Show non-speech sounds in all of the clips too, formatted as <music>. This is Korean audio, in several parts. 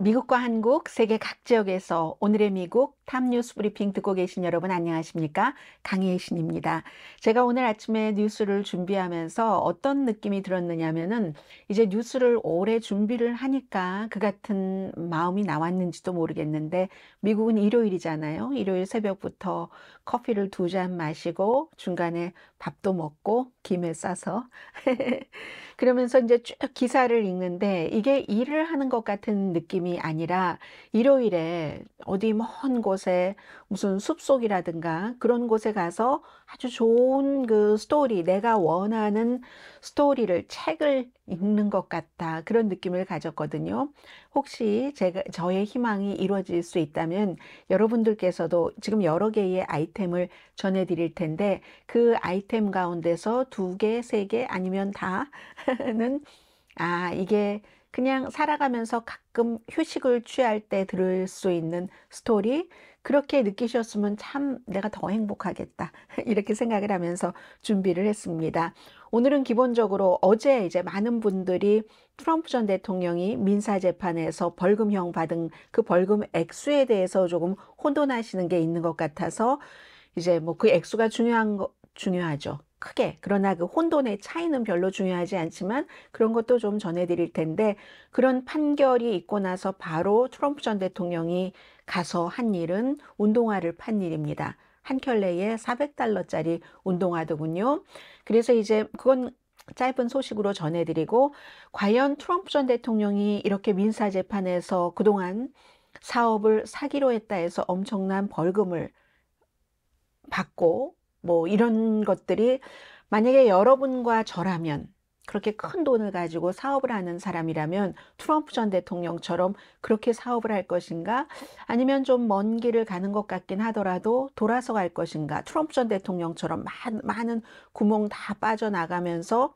미국과 한국, 세계 각 지역에서 오늘의 미국 탑뉴스 브리핑 듣고 계신 여러분 안녕하십니까? 강혜신입니다. 제가 오늘 아침에 뉴스를 준비하면서 어떤 느낌이 들었느냐면은 이제 뉴스를 오래 준비를 하니까 그 같은 마음이 나왔는지도 모르겠는데 미국은 일요일이잖아요. 일요일 새벽부터 커피를 두 잔 마시고 중간에 밥도 먹고 김에 싸서 <laughs> 그러면서 이제 쭉 기사를 읽는데 이게 일을 하는 것 같은 느낌이 사람이 아니라 일요일에 어디 먼 곳에 무슨 숲속이라든가 그런 곳에 가서 아주 좋은 그 스토리, 내가 원하는 스토리를 책을 읽는 것 같다. 그런 느낌을 가졌거든요. 혹시 제가, 저의 희망이 이루어질 수 있다면 여러분들께서도 지금 여러 개의 아이템을 전해드릴 텐데 그 아이템 가운데서 두 개, 세 개 아니면 다는 <laughs> 아, 이게 그냥 살아가면서 가끔 휴식을 취할 때 들을 수 있는 스토리 그렇게 느끼셨으면 참 내가 더 행복하겠다 <laughs> 이렇게 생각을 하면서 준비를 했습니다. 오늘은 기본적으로 어제 이제 많은 분들이 트럼프 전 대통령이 민사 재판에서 벌금형 받은 그 벌금 액수에 대해서 조금 혼돈하시는 게 있는 것 같아서 이제 뭐 그 액수가 중요한 거, 중요하죠. 크게 그러나 그 혼돈의 차이는 별로 중요하지 않지만 그런 것도 좀 전해드릴 텐데 그런 판결이 있고 나서 바로 트럼프 전 대통령이 가서 한 일은 운동화를 판 일입니다. 한 켤레에 400달러짜리 운동화더군요. 그래서 이제 그건 짧은 소식으로 전해드리고 과연 트럼프 전 대통령이 이렇게 민사 재판에서 그동안 사업을 사기로 했다 해서 엄청난 벌금을 받고 뭐 이런 것들이 만약에 여러분과 저라면 그렇게 큰 돈을 가지고 사업을 하는 사람이라면 트럼프 전 대통령처럼 그렇게 사업을 할 것인가 아니면 좀 먼 길을 가는 것 같긴 하더라도 돌아서 갈 것인가 트럼프 전 대통령처럼 많은 구멍 다 빠져나가면서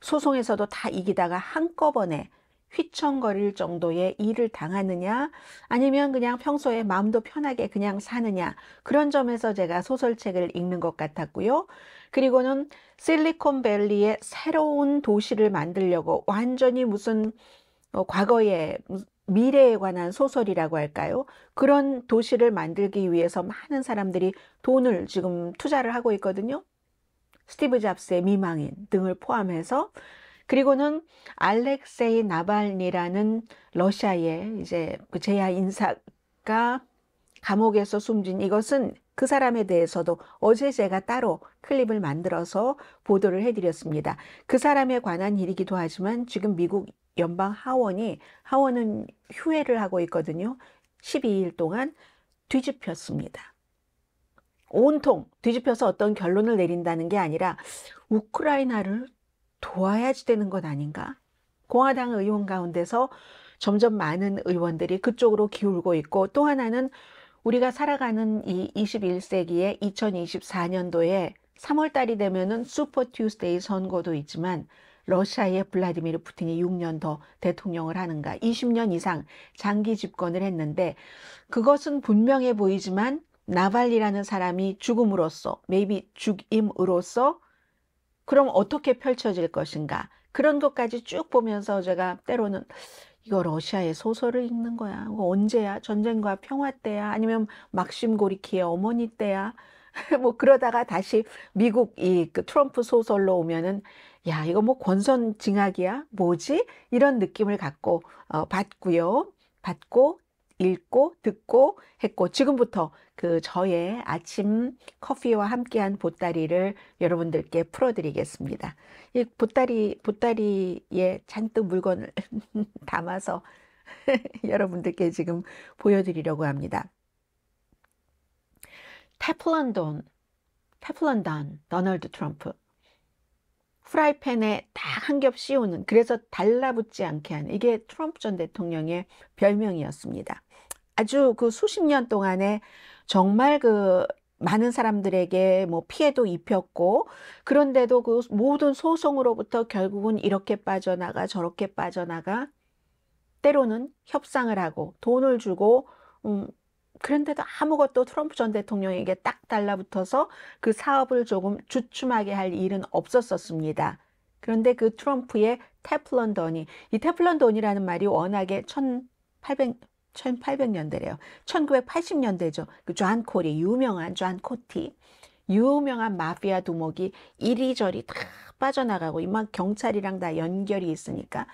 소송에서도 다 이기다가 한꺼번에 휘청거릴 정도의 일을 당하느냐 아니면 그냥 평소에 마음도 편하게 그냥 사느냐 그런 점에서 제가 소설책을 읽는 것 같았고요. 그리고는 실리콘밸리의 새로운 도시를 만들려고 완전히 무슨 어, 과거에 미래에 관한 소설이라고 할까요? 그런 도시를 만들기 위해서 많은 사람들이 돈을 지금 투자를 하고 있거든요. 스티브 잡스의 미망인 등을 포함해서 그리고는 알렉세이 나발니라는 러시아의 이제 그 제야 인사가 감옥에서 숨진 이것은 그 사람에 대해서도 어제 제가 따로 클립을 만들어서 보도를 해드렸습니다. 그 사람에 관한 일이기도 하지만 지금 미국 연방 하원이 하원은 휴회를 하고 있거든요. 12일 동안 뒤집혔습니다. 온통 뒤집혀서 어떤 결론을 내린다는 게 아니라 우크라이나를 도와야지 되는 것 아닌가? 공화당 의원 가운데서 점점 많은 의원들이 그쪽으로 기울고 있고 또 하나는 우리가 살아가는 이 21세기에 2024년도에 3월달이 되면은 슈퍼 튜스데이 선거도 있지만 러시아의 블라디미르 푸틴이 6년 더 대통령을 하는가 20년 이상 장기 집권을 했는데 그것은 분명해 보이지만 나발리라는 사람이 죽음으로써 maybe 죽임으로써 그럼 어떻게 펼쳐질 것인가 그런 것까지 쭉 보면서 제가 때로는 이거 러시아의 소설을 읽는 거야. 이거 언제야? 전쟁과 평화 때야? 아니면 막심 고리키의 어머니 때야? <laughs> 뭐 그러다가 다시 미국 이그 트럼프 소설로 오면은 야 이거 뭐 권선징악이야? 뭐지? 이런 느낌을 갖고 어, 봤고요 받고 읽고 듣고 했고 지금부터 그 저의 아침 커피와 함께한 보따리를 여러분들께 풀어드리겠습니다. 이 보따리 보따리에 잔뜩 물건을 <laughs> 담아서 <laughs> 여러분들께 지금 보여드리려고 합니다. 테플런돈, 테플런단, 도널드 트럼프. 프라이팬에 딱 한 겹 씌우는 그래서 달라붙지 않게 하는 이게 트럼프 전 대통령의 별명이었습니다. 아주 그 수십 년 동안에 정말 그 많은 사람들에게 뭐 피해도 입혔고 그런데도 그 모든 소송으로부터 결국은 이렇게 빠져나가 저렇게 빠져나가 때로는 협상을 하고 돈을 주고 음 그런데도 아무것도 트럼프 전 대통령에게 딱 달라붙어서 그 사업을 조금 주춤하게 할 일은 없었었습니다. 그런데 그 트럼프의 테플런 돈이 이 테플런 돈이라는 말이 워낙에 1800 1800년대래요. 1980년대죠. 그존 코리 유명한 존 코티 유명한 마피아 두목이 이리저리 다 빠져나가고 이만 경찰이랑 다 연결이 있으니까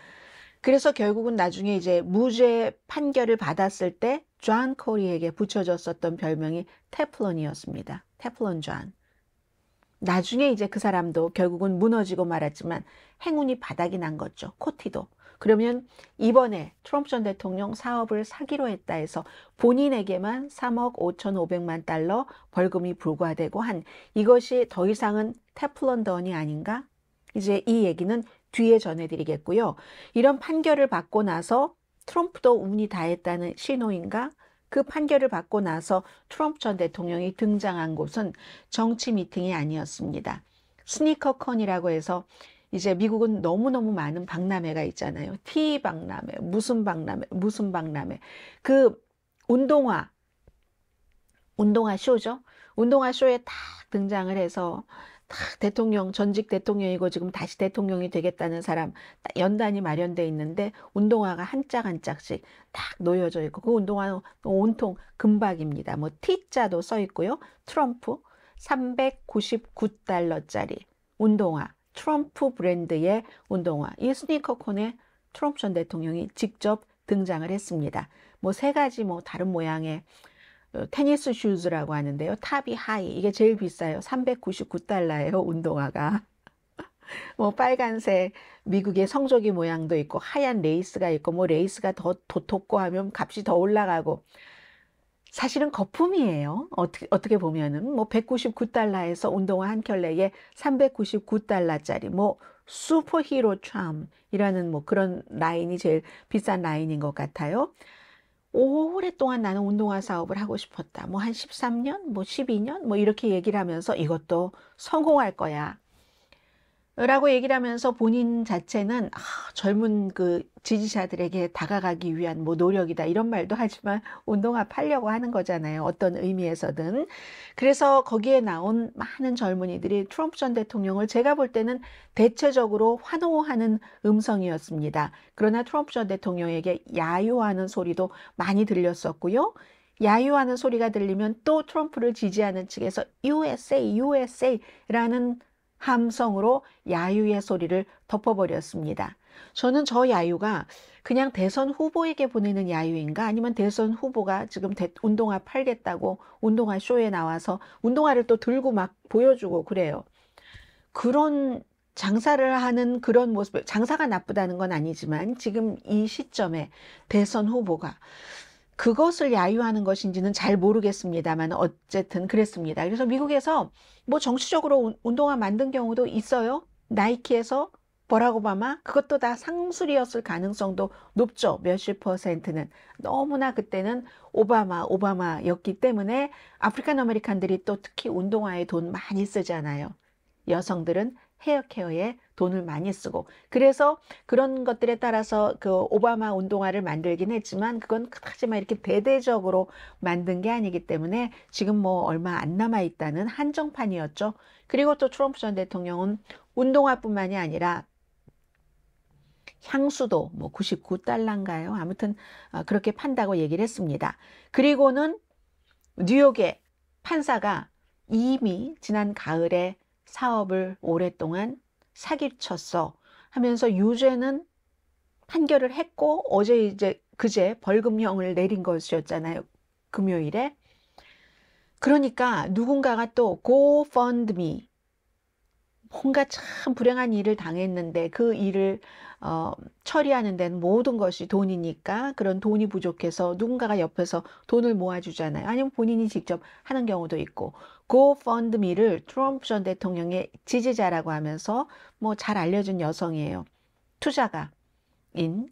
그래서 결국은 나중에 이제 무죄 판결을 받았을 때존 코리에게 붙여졌었던 별명이 테플론이었습니다. 테플론 존. 나중에 이제 그 사람도 결국은 무너지고 말았지만 행운이 바닥이 난 거죠. 코티도. 그러면 이번에 트럼프 전 대통령 사업을 사기로 했다 해서 본인에게만 3억 5,500만 달러 벌금이 불과되고 한 이것이 더 이상은 테플런던이 아닌가? 이제 이 얘기는 뒤에 전해드리겠고요. 이런 판결을 받고 나서 트럼프도 운이 다했다는 신호인가? 그 판결을 받고 나서 트럼프 전 대통령이 등장한 곳은 정치 미팅이 아니었습니다. 스니커컨이라고 해서 이제 미국은 너무너무 많은 박람회가 있잖아요. 티 박람회, 무슨 박람회, 무슨 박람회. 그 운동화, 운동화 쇼죠. 운동화 쇼에 딱 등장을 해서 딱 대통령, 전직 대통령이고 지금 다시 대통령이 되겠다는 사람 연단이 마련돼 있는데 운동화가 한 짝 한 짝씩 딱 놓여져 있고 그 운동화는 온통 금박입니다. 뭐 T자도 써 있고요. 트럼프 399달러짜리 운동화 트럼프 브랜드의 운동화 이 스니커콘에 트럼프 전 대통령이 직접 등장을 했습니다. 뭐 세 가지 뭐 다른 모양의 어, 테니스 슈즈라고 하는데요. 탑이 하이 이게 제일 비싸요. 399달러예요 운동화가. <laughs> 뭐 빨간색 미국의 성조기 모양도 있고 하얀 레이스가 있고 뭐 레이스가 더 도톰고 하면 값이 더 올라가고 사실은 거품이에요. 어떻게, 어떻게 보면은 뭐 199달러에서 운동화 한 켤레에 399달러짜리 뭐 슈퍼히로 참이라는 뭐 그런 라인이 제일 비싼 라인인 것 같아요. 오랫동안 나는 운동화 사업을 하고 싶었다. 뭐 한 13년, 뭐 12년, 뭐, 뭐 이렇게 얘기를 하면서 이것도 성공할 거야. 라고 얘기를 하면서 본인 자체는 아, 젊은 그 지지자들에게 다가가기 위한 뭐 노력이다 이런 말도 하지만 운동화 팔려고 하는 거잖아요. 어떤 의미에서든. 그래서 거기에 나온 많은 젊은이들이 트럼프 전 대통령을 제가 볼 때는 대체적으로 환호하는 음성이었습니다. 그러나 트럼프 전 대통령에게 야유하는 소리도 많이 들렸었고요. 야유하는 소리가 들리면 또 트럼프를 지지하는 측에서 USA, USA라는 함성으로 야유의 소리를 덮어버렸습니다. 저는 저 야유가 그냥 대선 후보에게 보내는 야유인가 아니면 대선 후보가 지금 운동화 팔겠다고 운동화 쇼에 나와서 운동화를 또 들고 막 보여주고 그래요. 그런 장사를 하는 그런 모습, 장사가 나쁘다는 건 아니지만 지금 이 시점에 대선 후보가 그것을 야유하는 것인지는 잘 모르겠습니다만 어쨌든 그랬습니다. 그래서 미국에서 뭐 정치적으로 운동화 만든 경우도 있어요. 나이키에서 버락 오바마 그것도 다 상술이었을 가능성도 높죠. 몇십 퍼센트는 너무나 그때는 오바마 오바마였기 때문에 아프리카 아메리칸들이 또 특히 운동화에 돈 많이 쓰잖아요. 여성들은 헤어케어에 돈을 많이 쓰고 그래서 그런 것들에 따라서 그 오바마 운동화를 만들긴 했지만 그건 하지만 이렇게 대대적으로 만든 게 아니기 때문에 지금 뭐 얼마 안 남아 있다는 한정판이었죠. 그리고 또 트럼프 전 대통령은 운동화뿐만이 아니라 향수도 뭐 99달러인가요? 아무튼 어, 그렇게 판다고 얘기를 했습니다. 그리고는 뉴욕의 판사가 이미 지난 가을에 사업을 오랫동안 사기쳤어 하면서 유죄는 판결을 했고 어제 이제 그제 벌금형을 내린 것이었잖아요. 금요일에. 그러니까 누군가가 또 GoFundMe 뭔가 참 불행한 일을 당했는데 그 일을 어, 처리하는 데는 모든 것이 돈이니까 그런 돈이 부족해서 누군가가 옆에서 돈을 모아주잖아요. 아니면 본인이 직접 하는 경우도 있고 고펀드미를 트럼프 전 대통령의 지지자라고 하면서 뭐 잘알려준 여성이에요. 투자가인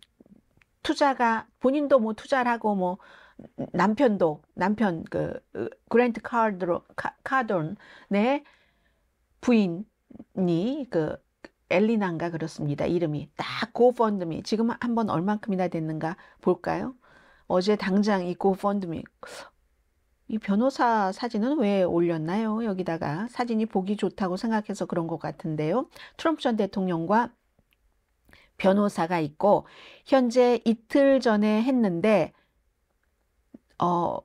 투자가 본인도 뭐 투자를 하고 뭐 남편도 남편 그 그랜트 카드로 카돈의 부인이 그 엘리난가 그렇습니다. 이름이 딱 고펀드미 지금 한 번 얼만큼이나 됐는가 볼까요? 어제 당장 이 고펀드미 이 변호사 사진은 왜 올렸나요? 여기다가 사진이 보기 좋다고 생각해서 그런 것 같은데요. 트럼프 전 대통령과 변호사가 있고 현재 이틀 전에 했는데 어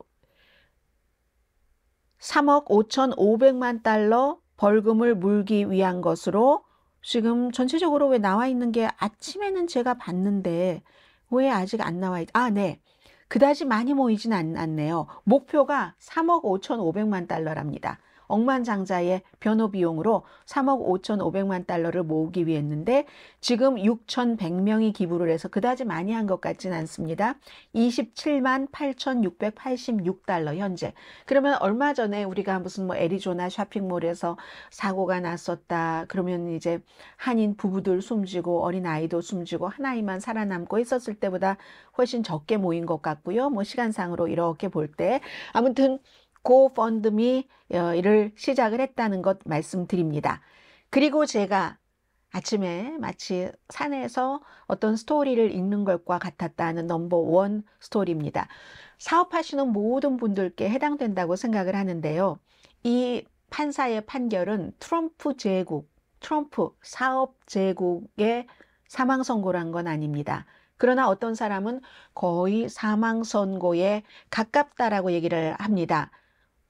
3억 5,500만 달러 벌금을 물기 위한 것으로 지금 전체적으로 왜 나와 있는 게 아침에는 제가 봤는데 왜 아직 안 나와 있? 아, 네. 그다지 많이 모이진 않, 않네요. 목표가 3억 5,500만 달러랍니다. 억만장자의 변호 비용으로 3억 5,500만 달러를 모으기 위했는데 지금 6,100명이 기부를 해서 그다지 많이 한 것 같진 않습니다. 27만 8,686달러 현재. 그러면 얼마 전에 우리가 무슨 뭐 애리조나 쇼핑몰에서 사고가 났었다. 그러면 이제 한인 부부들 숨지고 어린 아이도 숨지고 하나이만 살아남고 있었을 때보다 훨씬 적게 모인 것 같고요. 뭐 시간상으로 이렇게 볼 때 아무튼 고펀드미를 어, 시작을 했다는 것 말씀드립니다. 그리고 제가 아침에 마치 산에서 어떤 스토리를 읽는 것과 같았다는 넘버 원 스토리입니다. 사업하시는 모든 분들께 해당된다고 생각을 하는데요. 이 판사의 판결은 트럼프 제국, 트럼프 사업 제국의 사망 선고란 건 아닙니다. 그러나 어떤 사람은 거의 사망 선고에 가깝다라고 얘기를 합니다.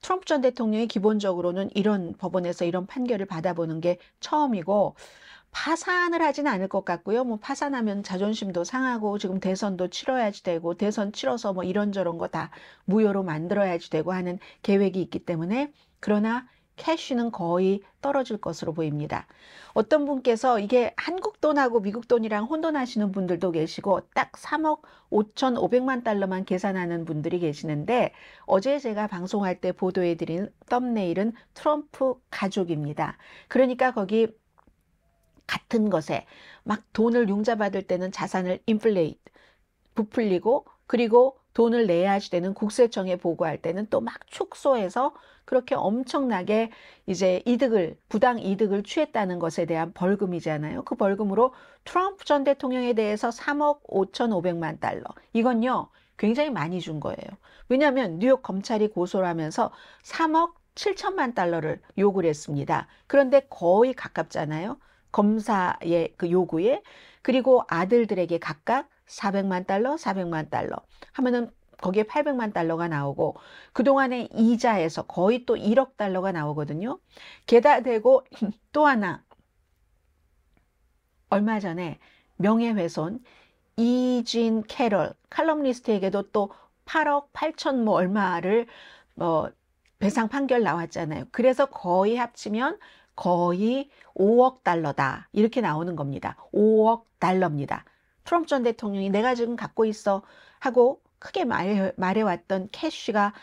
트럼프 전 대통령이 기본적으로는 이런 법원에서 이런 판결을 받아보는 게 처음이고 파산을 하진 않을 것 같고요. 뭐 파산하면 자존심도 상하고 지금 대선도 치러야지 되고 대선 치러서 뭐 이런저런 거 다 무효로 만들어야지 되고 하는 계획이 있기 때문에 그러나 캐시는 거의 떨어질 것으로 보입니다. 어떤 분께서 이게 한국 돈하고 미국 돈이랑 혼돈하시는 분들도 계시고 딱 3억 5,500만 달러만 계산하는 분들이 계시는데 어제 제가 방송할 때 보도해드린 썸네일은 트럼프 가족입니다. 그러니까 거기 같은 것에 막 돈을 융자받을 때는 자산을 인플레이트, 부풀리고 그리고 돈을 내야지 되는 국세청에 보고할 때는 또 막 축소해서 그렇게 엄청나게 이제 이득을 부당 이득을 취했다는 것에 대한 벌금이잖아요. 그 벌금으로 트럼프 전 대통령에 대해서 3억 5,500만 달러. 이건요. 굉장히 많이 준 거예요. 왜냐하면 뉴욕 검찰이 고소를 하면서 3억 7천만 달러를 요구를 했습니다. 그런데 거의 가깝잖아요. 검사의 그 요구에 그리고 아들들에게 각각 400만 달러, 400만 달러 하면은 거기에 800만 달러가 나오고 그동안의 이자에서 거의 또 1억 달러가 나오거든요. 게다 되고또 <laughs> 하나 얼마 전에 명예훼손 이진 캐럴 칼럼니스트에게도 또 8억 8천 뭐 얼마를 뭐 배상 판결 나왔잖아요. 그래서 거의 합치면 거의 5억 달러다 이렇게 나오는 겁니다. 5억 달러입니다. 트럼프 전 대통령이 내가 지금 갖고 있어 하고 크게 말해, 말해왔던 캐쉬가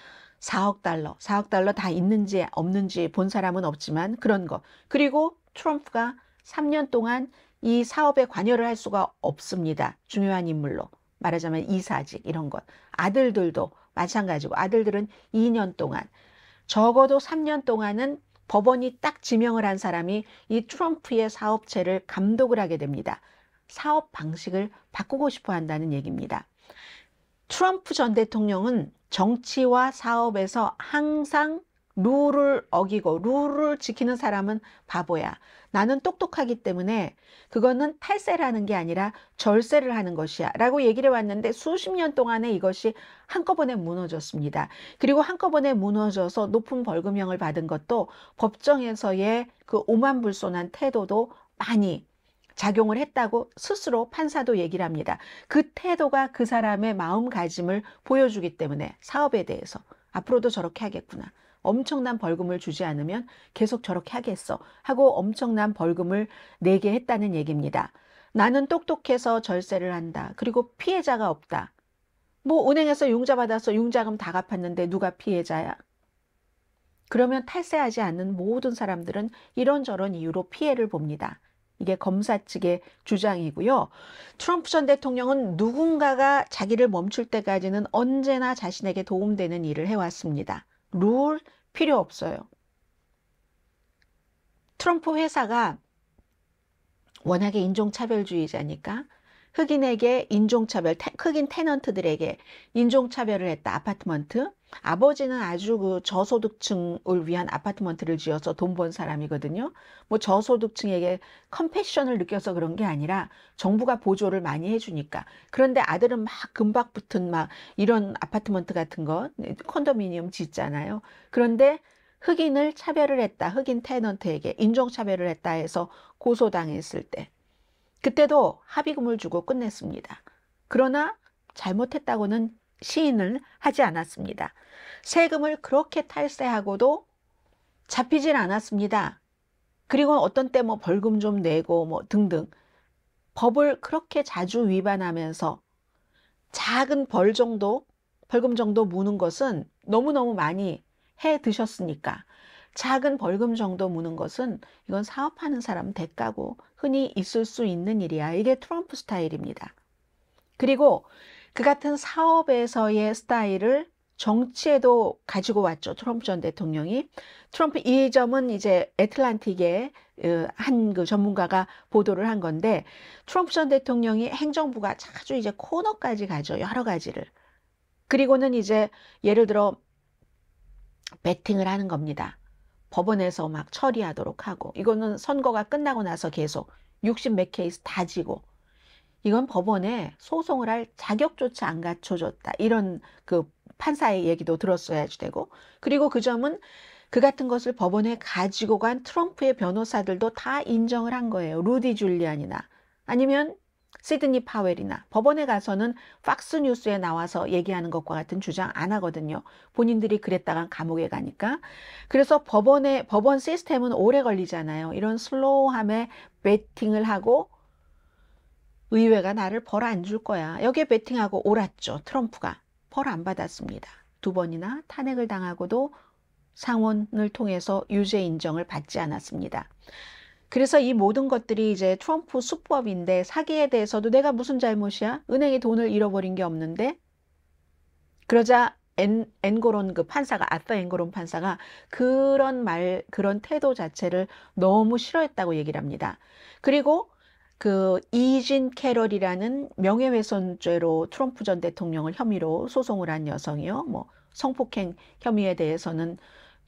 4억 달러, 4억 달러 다 있는지 없는지 본 사람은 없지만 그런 거. 그리고 트럼프가 3년 동안 이 사업에 관여를 할 수가 없습니다. 중요한 인물로. 말하자면 이사직 이런 것. 아들들도 마찬가지고 아들들은 2년 동안 적어도 3년 동안은 법원이 딱 지명을 한 사람이 이 트럼프의 사업체를 감독을 하게 됩니다. 사업 방식을 바꾸고 싶어 한다는 얘기입니다. 트럼프 전 대통령은 정치와 사업에서 항상 룰을 어기고 룰을 지키는 사람은 바보야. 나는 똑똑하기 때문에 그거는 탈세라는 게 아니라 절세를 하는 것이야. 라고 얘기를 해왔는데 수십 년 동안에 이것이 한꺼번에 무너졌습니다. 그리고 한꺼번에 무너져서 높은 벌금형을 받은 것도 법정에서의 그 오만불손한 태도도 많이 작용을 했다고 스스로 판사도 얘기를 합니다. 그 태도가 그 사람의 마음가짐을 보여주기 때문에 사업에 대해서 앞으로도 저렇게 하겠구나. 엄청난 벌금을 주지 않으면 계속 저렇게 하겠어. 하고 엄청난 벌금을 내게 했다는 얘기입니다. 나는 똑똑해서 절세를 한다. 그리고 피해자가 없다. 뭐 은행에서 융자 받아서 융자금 다 갚았는데 누가 피해자야? 그러면 탈세하지 않는 모든 사람들은 이런저런 이유로 피해를 봅니다. 이게 검사 측의 주장이고요. 트럼프 전 대통령은 누군가가 자기를 멈출 때까지는 언제나 자신에게 도움되는 일을 해왔습니다. 룰 필요 없어요. 트럼프 회사가 워낙에 인종차별주의자니까 흑인에게 인종차별, 흑인 테넌트들에게 인종차별을 했다. 아파트먼트. 아버지는 아주 그 저소득층을 위한 아파트먼트를 지어서 돈 번 사람이거든요. 뭐 저소득층에게 컴패션을 느껴서 그런 게 아니라 정부가 보조를 많이 해주니까. 그런데 아들은 막 금박 붙은 막 이런 아파트먼트 같은 거컨도미니엄 네, 짓잖아요. 그런데 흑인을 차별을 했다. 흑인 테넌트에게 인종차별을 했다 해서 고소당했을 때. 그때도 합의금을 주고 끝냈습니다. 그러나 잘못했다고는 시인을 하지 않았습니다. 세금을 그렇게 탈세하고도 잡히질 않았습니다. 그리고 어떤 때 뭐 벌금 좀 내고 뭐 등등 법을 그렇게 자주 위반하면서 작은 벌 정도 벌금 정도 무는 것은 너무너무 많이 해 드셨으니까 작은 벌금 정도 무는 것은 이건 사업하는 사람 대가고 흔히 있을 수 있는 일이야. 이게 트럼프 스타일입니다. 그리고 그 같은 사업에서의 스타일을 정치에도 가지고 왔죠. 트럼프 전 대통령이. 트럼프 이 점은 이제 애틀란틱의 어, 한그 전문가가 보도를 한 건데 트럼프 전 대통령이 행정부가 자주 이제 코너까지 가죠. 여러 가지를. 그리고는 이제 예를 들어 배팅을 하는 겁니다. 법원에서 막 처리하도록 하고 이거는 선거가 끝나고 나서 계속 60 몇 케이스 다 지고 이건 법원에 소송을 할 자격조차 안 갖춰줬다. 이런 그 판사의 얘기도 들었어야지 되고 그리고 그 점은 그 같은 것을 법원에 가지고 간 트럼프의 변호사들도 다 인정을 한 거예요. 루디 줄리안이나 아니면 시드니 파웰이나 법원에 가서는 팍스 뉴스에 나와서 얘기하는 것과 같은 주장 안 하거든요. 본인들이 그랬다간 감옥에 가니까. 그래서 법원의 법원 시스템은 오래 걸리잖아요. 이런 슬로우함에 베팅을 하고 의회가 나를 벌 안 줄 거야. 여기에 베팅하고 옳았죠. 트럼프가. 벌 안 받았습니다. 두 번이나 탄핵을 당하고도 상원을 통해서 유죄 인정을 받지 않았습니다. 그래서 이 모든 것들이 이제 트럼프 수법인데 사기에 대해서도 내가 무슨 잘못이야? 은행이 돈을 잃어버린 게 없는데? 그러자 엔, 엔고론 그 판사가 아서 엔고론 판사가 그런 말 그런 태도 자체를 너무 싫어했다고 얘기를 합니다. 그리고 그 이진 캐럴이라는 명예훼손죄로 트럼프 전 대통령을 혐의로 소송을 한 여성이요. 뭐 성폭행 혐의에 대해서는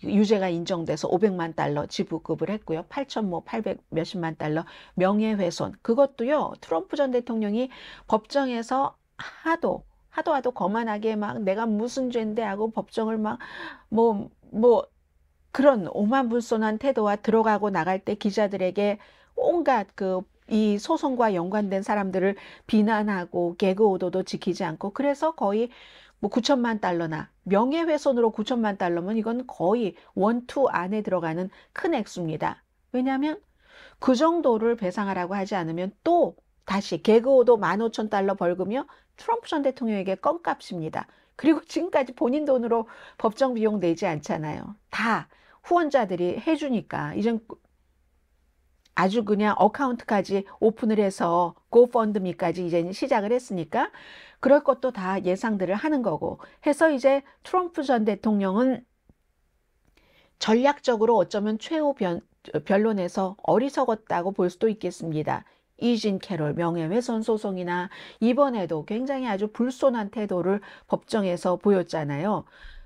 유죄가 인정돼서 500만 달러 지부급을 했고요. 8,800뭐 몇십만 달러 명예훼손. 그것도요. 트럼프 전 대통령이 법정에서 하도 하도 하도 거만하게 막 내가 무슨 죄인데 하고 법정을 막 뭐뭐 뭐 그런 오만불손한 태도와 들어가고 나갈 때 기자들에게 온갖 그이 소송과 연관된 사람들을 비난하고 개그 오더도 지키지 않고 그래서 거의 뭐 9천만 달러나 명예훼손으로 9천만 달러면 이건 거의 원투 안에 들어가는 큰 액수입니다. 왜냐하면 그 정도를 배상하라고 하지 않으면 또 다시 개그오더 15,000달러 벌금이요. 트럼프 전 대통령에게 껌값입니다. 그리고 <laughs> 지금까지 본인 돈으로 법정 비용 내지 않잖아요. 다 후원자들이 해주니까 이젠 아주 그냥 어카운트까지 오픈을 해서 고펀드미까지 이제 시작을 했으니까 그럴 것도 다 예상들을 하는 거고 해서 이제 트럼프 전 대통령은 전략적으로 어쩌면 최후 변, 변론에서 어리석었다고 볼 수도 있겠습니다. 이진 캐롤 명예훼손 소송이나 이번에도 굉장히 아주 불손한 태도를 법정에서 보였잖아요.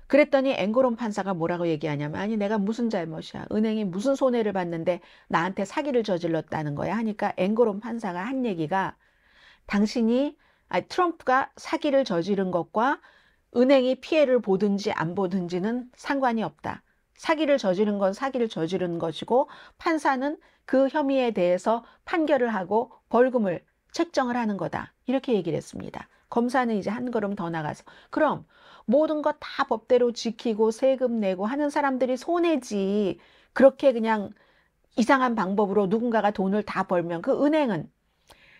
그랬더니 앵고론 판사가 뭐라고 얘기하냐면 아니 내가 무슨 잘못이야 은행이 무슨 손해를 봤는데 나한테 사기를 저질렀다는 거야 하니까 앵고론 판사가 한 얘기가 당신이 아니, 트럼프가 사기를 저지른 것과 은행이 피해를 보든지 안 보든지는 상관이 없다. 사기를 저지른 건 사기를 저지른 것이고 판사는 그 혐의에 대해서 판결을 하고 벌금을 책정을 하는 거다. 이렇게 얘기를 했습니다. 검사는 이제 한 걸음 더 나가서 그럼 모든 것 다 법대로 지키고 세금 내고 하는 사람들이 손해지 그렇게 그냥 이상한 방법으로 누군가가 돈을 다 벌면 그 은행은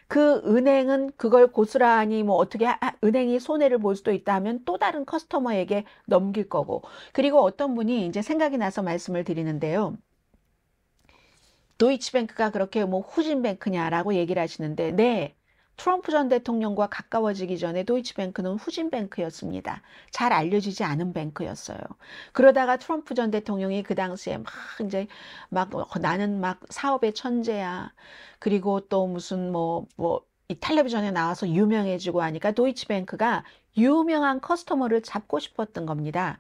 그 은행은 그걸 고스란히 뭐 어떻게 하, 은행이 손해를 볼 수도 있다 하면 또 다른 커스터머에게 넘길 거고 그리고 어떤 분이 이제 생각이 나서 말씀을 드리는데요. 도이치뱅크가 그렇게 뭐 후진뱅크냐라고 얘기를 하시는데 네 트럼프 전 대통령과 가까워지기 전에 도이치뱅크는 후진뱅크였습니다. 잘 알려지지 않은 뱅크였어요. 그러다가 트럼프 전 대통령이 그 당시에 막 이제 막 어, 나는 막 사업의 천재야. 그리고 또 무슨 뭐, 뭐, 이 텔레비전에 나와서 유명해지고 하니까 도이치뱅크가 유명한 커스터머를 잡고 싶었던 겁니다.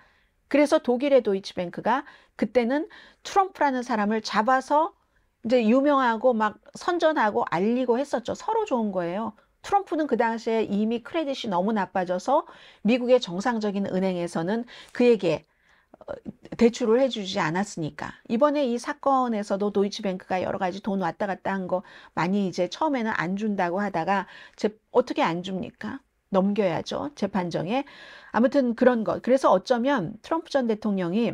그래서 독일의 도이치뱅크가 그때는 트럼프라는 사람을 잡아서 이제 유명하고 막 선전하고 알리고 했었죠. 서로 좋은 거예요. 트럼프는 그 당시에 이미 크레딧이 너무 나빠져서 미국의 정상적인 은행에서는 그에게 어, 대출을 해주지 않았으니까 이번에 이 사건에서도 도이치뱅크가 여러 가지 돈 왔다 갔다 한 거 많이 이제 처음에는 안 준다고 하다가 제, 어떻게 안 줍니까? 넘겨야죠 재판정에 아무튼 그런 것 그래서 어쩌면 트럼프 전 대통령이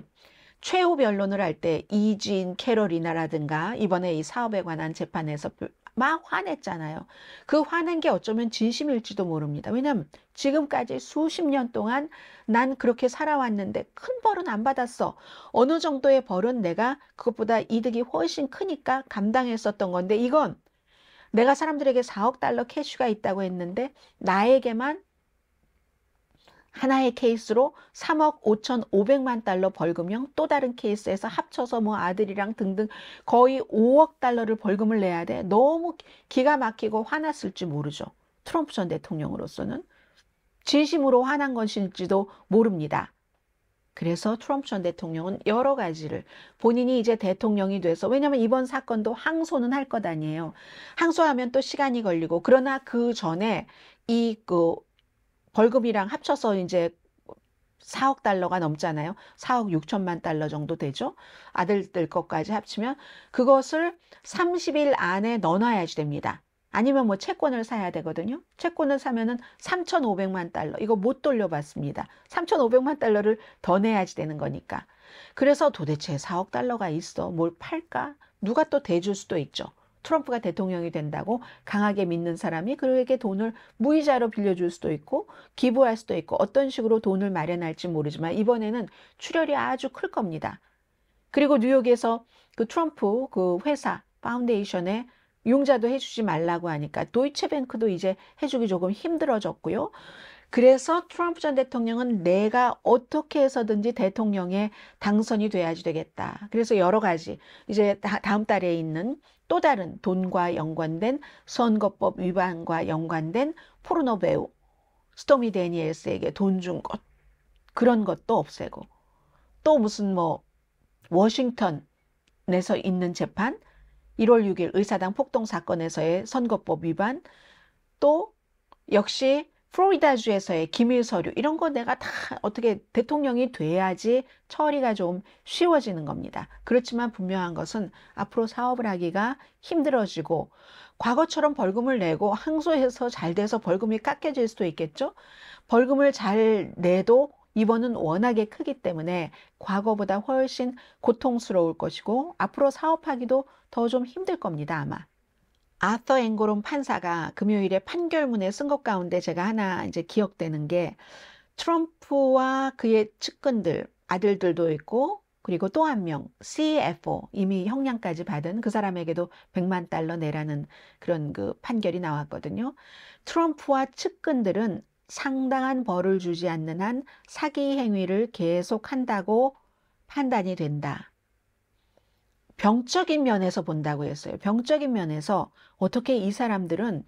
최후 변론을 할 때 이진, 캐롤이나라든가 이번에 이 사업에 관한 재판에서 막 화냈잖아요. 그 화낸 게 어쩌면 진심일지도 모릅니다. 왜냐면 지금까지 수십 년 동안 난 그렇게 살아왔는데 큰 벌은 안 받았어. 어느 정도의 벌은 내가 그것보다 이득이 훨씬 크니까 감당했었던 건데 이건 내가 사람들에게 4억 달러 캐쉬가 있다고 했는데 나에게만 하나의 케이스로 3억 5,500만 달러 벌금형 또 다른 케이스에서 합쳐서 뭐 아들이랑 등등 거의 5억 달러를 벌금을 내야 돼. 너무 기가 막히고 화났을지 모르죠. 트럼프 전 대통령으로서는 진심으로 화난 것일지도 모릅니다. 그래서 트럼프 전 대통령은 여러 가지를 본인이 이제 대통령이 돼서 왜냐면 이번 사건도 항소는 할 것 아니에요. 항소하면 또 시간이 걸리고 그러나 그 전에 이그 벌금이랑 합쳐서 이제 4억 달러가 넘잖아요. 4억 6천만 달러 정도 되죠. 아들들 것까지 합치면 그것을 30일 안에 넣어놔야지 됩니다. 아니면 뭐 채권을 사야 되거든요. 채권을 사면은 3,500만 달러. 이거 못 돌려받습니다. 3,500만 달러를 더 내야지 되는 거니까. 그래서 도대체 4억 달러가 있어. 뭘 팔까? 누가 또 대줄 수도 있죠. 트럼프가 대통령이 된다고 강하게 믿는 사람이 그에게 돈을 무이자로 빌려줄 수도 있고 기부할 수도 있고 어떤 식으로 돈을 마련할지 모르지만 이번에는 출혈이 아주 클 겁니다. 그리고 뉴욕에서 그 트럼프 그 회사 파운데이션에 융자도 해주지 말라고 하니까 도이체뱅크도 이제 해주기 조금 힘들어졌고요. 그래서 트럼프 전 대통령은 내가 어떻게 해서든지 대통령에 당선이 돼야지 되겠다. 그래서 여러 가지 이제 다, 음 달에 있는 또 다른 돈과 연관된 선거법 위반과 연관된 포르노 배우 스토미 데니엘스에게 돈 준 것 그런 것도 없애고 또 무슨 뭐 워싱턴에서 있는 재판 1월 6일 의사당 폭동 사건에서의 선거법 위반 또 역시 플로리다주에서의 기밀 서류 이런 거 내가 다 어떻게 대통령이 돼야지 처리가 좀 쉬워지는 겁니다. 그렇지만 분명한 것은 앞으로 사업을 하기가 힘들어지고 과거처럼 벌금을 내고 항소해서 잘 돼서 벌금이 깎여질 수도 있겠죠. 벌금을 잘 내도 이번은 워낙에 크기 때문에 과거보다 훨씬 고통스러울 것이고 앞으로 사업하기도 더 좀 힘들 겁니다 아마. 아서 앵고론 판사가 금요일에 판결문에 쓴 것 가운데 제가 하나 이제 기억되는 게 트럼프와 그의 측근들 아들들도 있고 그리고 또 한 명 CFO 이미 형량까지 받은 그 사람에게도 100만 달러 내라는 그런 그 판결이 나왔거든요. 트럼프와 측근들은 상당한 벌을 주지 않는 한 사기 행위를 계속한다고 판단이 된다. 병적인 면에서 본다고 했어요. 병적인 면에서 어떻게 이 사람들은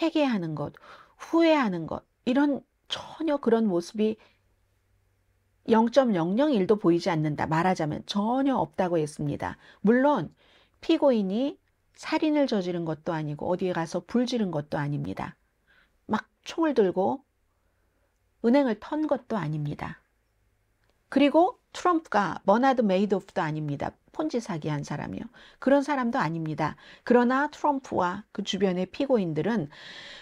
회개하는 것, 후회하는 것, 이런 전혀 그런 모습이 0.001도 보이지 않는다. 말하자면 전혀 없다고 했습니다. 물론 피고인이 살인을 저지른 것도 아니고 어디에 가서 불 지른 것도 아닙니다. 막 총을 들고 은행을 턴 것도 아닙니다. 그리고 트럼프가 머나드 메이드오프도 아닙니다. 폰지 사기한 사람이요. 그런 사람도 아닙니다. 그러나 트럼프와 그 주변의 피고인들은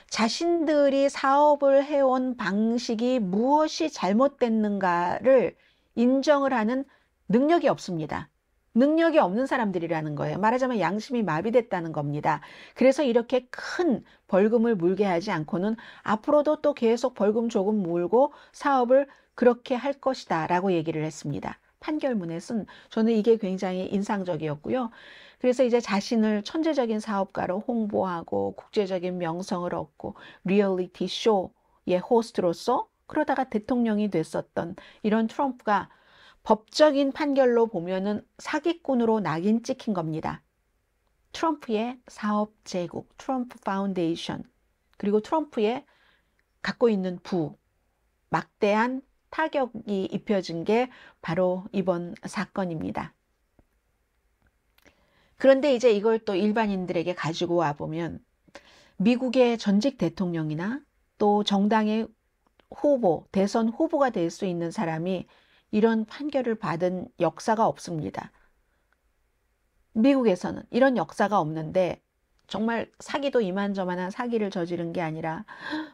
자신들이 사업을 해온 방식이 무엇이 잘못됐는가를 인정을 하는 능력이 없습니다. 능력이 없는 사람들이라는 거예요. 말하자면 양심이 마비됐다는 겁니다. 그래서 이렇게 큰 벌금을 물게 하지 않고는 앞으로도 또 계속 벌금 조금 물고 사업을 그렇게 할 것이다 라고 얘기를 했습니다. 판결문에 쓴 저는 이게 굉장히 인상적이었고요. 그래서 이제 자신을 천재적인 사업가로 홍보하고 국제적인 명성을 얻고 리얼리티 쇼의 호스트로서 그러다가 대통령이 됐었던 이런 트럼프가 법적인 판결로 보면은 사기꾼으로 낙인 찍힌 겁니다. 트럼프의 사업 제국, 트럼프 파운데이션, 그리고 트럼프의 갖고 있는 부, 막대한 타격이 입혀진 게 바로 이번 사건입니다. 그런데 이제 이걸 또 일반인들에게 가지고 와 보면 미국의 전직 대통령이나 또 정당의 후보, 대선 후보가 될 수 있는 사람이 이런 판결을 받은 역사가 없습니다. 미국에서는 이런 역사가 없는데 정말 사기도 이만저만한 사기를 저지른 게 아니라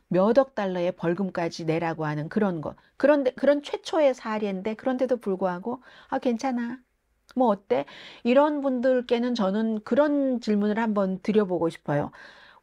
몇 억 달러의 벌금까지 내라고 하는 그런 것. 그런데 그런 최초의 사례인데 그런데도 불구하고 아 괜찮아. 뭐 어때? 이런 분들께는 저는 그런 질문을 한번 드려보고 싶어요.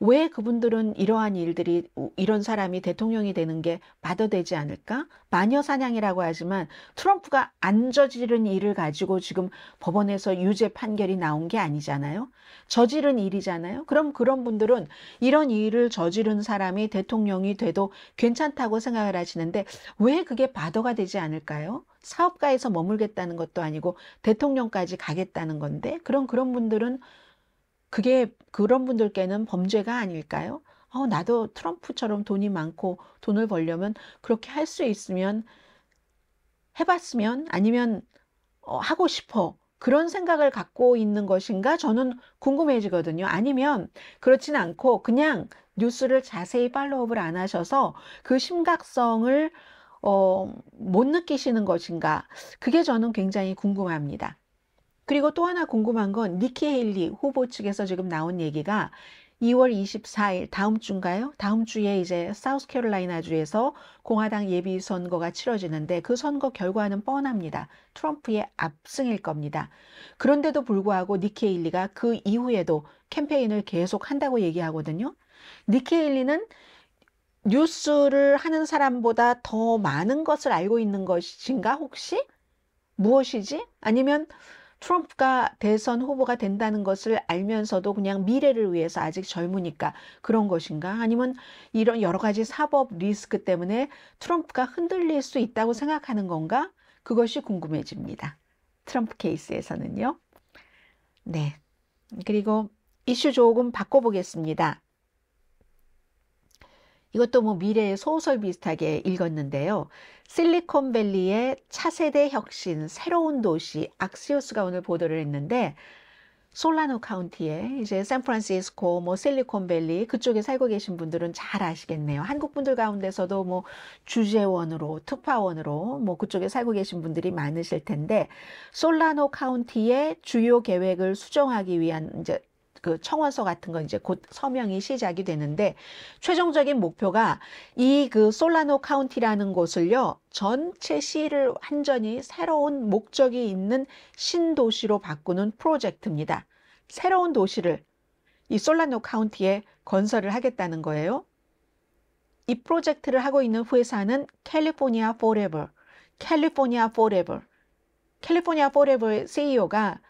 왜 그분들은 이러한 일들이 이런 사람이 대통령이 되는 게 받아되지 않을까? 마녀 사냥이라고 하지만 트럼프가 안 저지른 일을 가지고 지금 법원에서 유죄 판결이 나온 게 아니잖아요. 저지른 일이잖아요. 그럼 그런 분들은 이런 일을 저지른 사람이 대통령이 돼도 괜찮다고 생각을 하시는데 왜 그게 받아가 되지 않을까요? 사업가에서 머물겠다는 것도 아니고 대통령까지 가겠다는 건데 그럼 그런 분들은 그게 그런 분들께는 범죄가 아닐까요? 어, 나도 트럼프처럼 돈이 많고 돈을 벌려면 그렇게 할 수 있으면 해봤으면 아니면 어, 하고 싶어 그런 생각을 갖고 있는 것인가 저는 궁금해지거든요. 아니면 그렇진 않고 그냥 뉴스를 자세히 팔로업을 안 하셔서 그 심각성을 어, 못 느끼시는 것인가 그게 저는 굉장히 궁금합니다. 그리고 또 하나 궁금한 건 니키 헤일리 후보 측에서 지금 나온 얘기가 2월 24일 다음 주인가요? 다음 주에 이제 사우스캐롤라이나 주에서 공화당 예비 선거가 치러지는데 그 선거 결과는 뻔합니다. 트럼프의 압승일 겁니다. 그런데도 불구하고 니키 헤일리가 그 이후에도 캠페인을 계속 한다고 얘기하거든요. 니키 헤일리는 뉴스를 하는 사람보다 더 많은 것을 알고 있는 것인가 혹시? 무엇이지? 아니면 트럼프가 대선 후보가 된다는 것을 알면서도 그냥 미래를 위해서 아직 젊으니까 그런 것인가? 아니면 이런 여러 가지 사법 리스크 때문에 트럼프가 흔들릴 수 있다고 생각하는 건가? 그것이 궁금해집니다. 트럼프 케이스에서는요. 네. 그리고 이슈 조금 바꿔보겠습니다. 이것도 뭐 미래의 소설 비슷하게 읽었는데요. 실리콘밸리의 차세대 혁신 새로운 도시 악시오스가 오늘 보도를 했는데 솔라노 카운티에 이제 샌프란시스코 뭐 실리콘밸리 그쪽에 살고 계신 분들은 잘 아시겠네요. 한국 분들 가운데서도 뭐 주재원으로 특파원으로 뭐 그쪽에 살고 계신 분들이 많으실 텐데 솔라노 카운티의 주요 계획을 수정하기 위한 이제 그 청원서 같은 거 이제 곧 서명이 시작이 되는데 최종적인 목표가 이 그 솔라노 카운티라는 곳을요 전체 시를 완전히 새로운 목적이 있는 신도시로 바꾸는 프로젝트입니다. 새로운 도시를 이 솔라노 카운티에 건설을 하겠다는 거예요. 이 프로젝트를 하고 있는 회사는 캘리포니아 포레버, 캘리포니아 포레버, 캘리포니아 포레버의 CEO가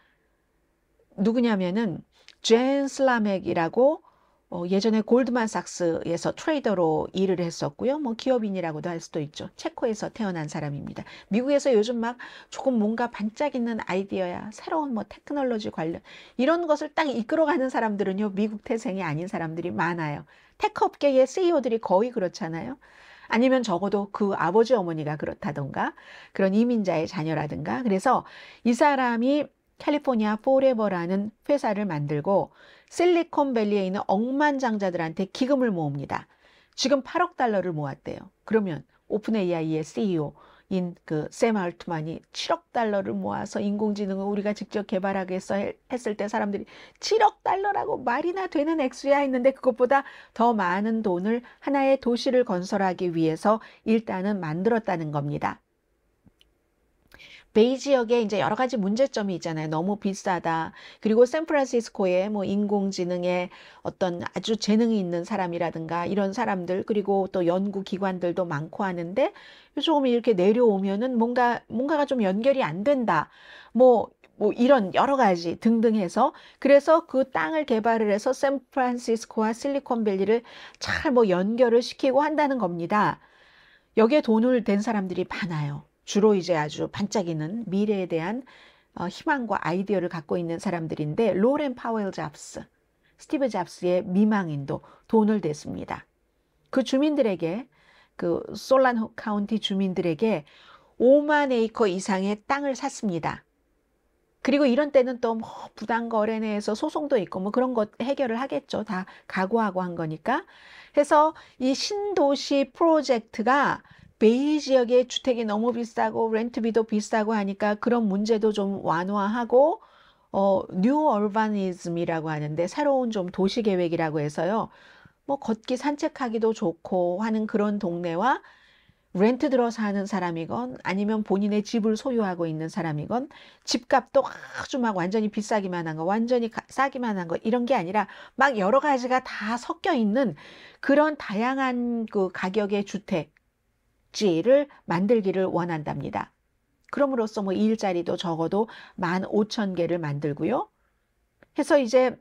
누구냐면은 젠 슬라맥이라고 어, 예전에 골드만삭스에서 트레이더로 일을 했었고요. 뭐 기업인이라고도 할 수도 있죠. 체코에서 태어난 사람입니다. 미국에서 요즘 막 조금 뭔가 반짝이는 아이디어야 새로운 뭐 테크놀로지 관련 이런 것을 딱 이끌어가는 사람들은요. 미국 태생이 아닌 사람들이 많아요. 테크업계의 CEO들이 거의 그렇잖아요. 아니면 적어도 그 아버지 어머니가 그렇다던가 그런 이민자의 자녀라든가 그래서 이 사람이 캘리포니아 포레버라는 회사를 만들고 실리콘밸리에 있는 억만장자들한테 기금을 모읍니다. 지금 8억 달러를 모았대요. 그러면 오픈 AI의 CEO인 그 샘 알트만이 7억 달러를 모아서 인공지능을 우리가 직접 개발하겠어 했을 때 사람들이 7억 달러라고 말이나 되는 액수야 했는데 그것보다 더 많은 돈을 하나의 도시를 건설하기 위해서 일단은 만들었다는 겁니다. 베이 지역에 이제 여러 가지 문제점이 있잖아요. 너무 비싸다. 그리고 샌프란시스코에 뭐 인공지능에 어떤 아주 재능이 있는 사람이라든가 이런 사람들 그리고 또 연구 기관들도 많고 하는데 조금 이렇게 내려오면은 뭔가 뭔가가 좀 연결이 안 된다. 뭐뭐 뭐 이런 여러 가지 등등 해서 그래서 그 땅을 개발을 해서 샌프란시스코와 실리콘밸리를 잘 뭐 연결을 시키고 한다는 겁니다. 여기에 돈을 댄 사람들이 많아요. 주로 이제 아주 반짝이는 미래에 대한 어, 희망과 아이디어를 갖고 있는 사람들인데 로렌 파웰 잡스, 스티브 잡스의 미망인도 돈을 댔습니다그 주민들에게 그 솔란 카운티 주민들에게 5만 에이커 이상의 땅을 샀습니다. 그리고 이런 때는 또뭐 부당 거래 내에서 소송도 있고 뭐 그런 것 해결을 하겠죠. 다 각오하고 한 거니까. 해서 이 신도시 프로젝트가 베이 지역의 주택이 너무 비싸고 렌트비도 비싸고 하니까 그런 문제도 좀 완화하고 어, 뉴 얼바니즘이라고 하는데 새로운 좀 도시 계획이라고 해서요. 뭐 걷기 산책하기도 좋고 하는 그런 동네와 렌트 들어 사는 사람이건 아니면 본인의 집을 소유하고 있는 사람이건 집값도 아주 막 완전히 비싸기만 한 거, 완전히 싸기만 한 거 이런 게 아니라 막 여러 가지가 다 섞여 있는 그런 다양한 그 가격의 주택 복지를 만들기를 원한답니다. 그럼으로써 뭐 일자리도 적어도 만 오천 개를 만들고요. 해서 이제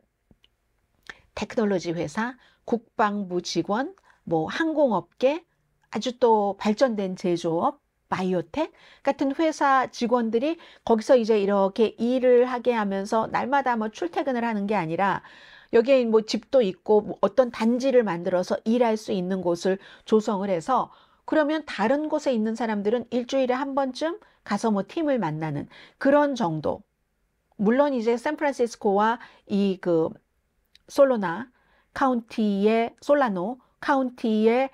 테크놀로지 회사, 국방부 직원, 뭐 항공업계, 아주 또 발전된 제조업, 바이오텍 같은 회사 직원들이 거기서 이제 이렇게 일을 하게 하면서 날마다 뭐 출퇴근을 하는 게 아니라 여기에 뭐 집도 있고 뭐 어떤 단지를 만들어서 일할 수 있는 곳을 조성을 해서 그러면 다른 곳에 있는 사람들은 일주일에 한 번쯤 가서 뭐 팀을 만나는 그런 정도. 물론 이제 샌프란시스코와 이 그 솔로나 카운티의 솔라노 카운티의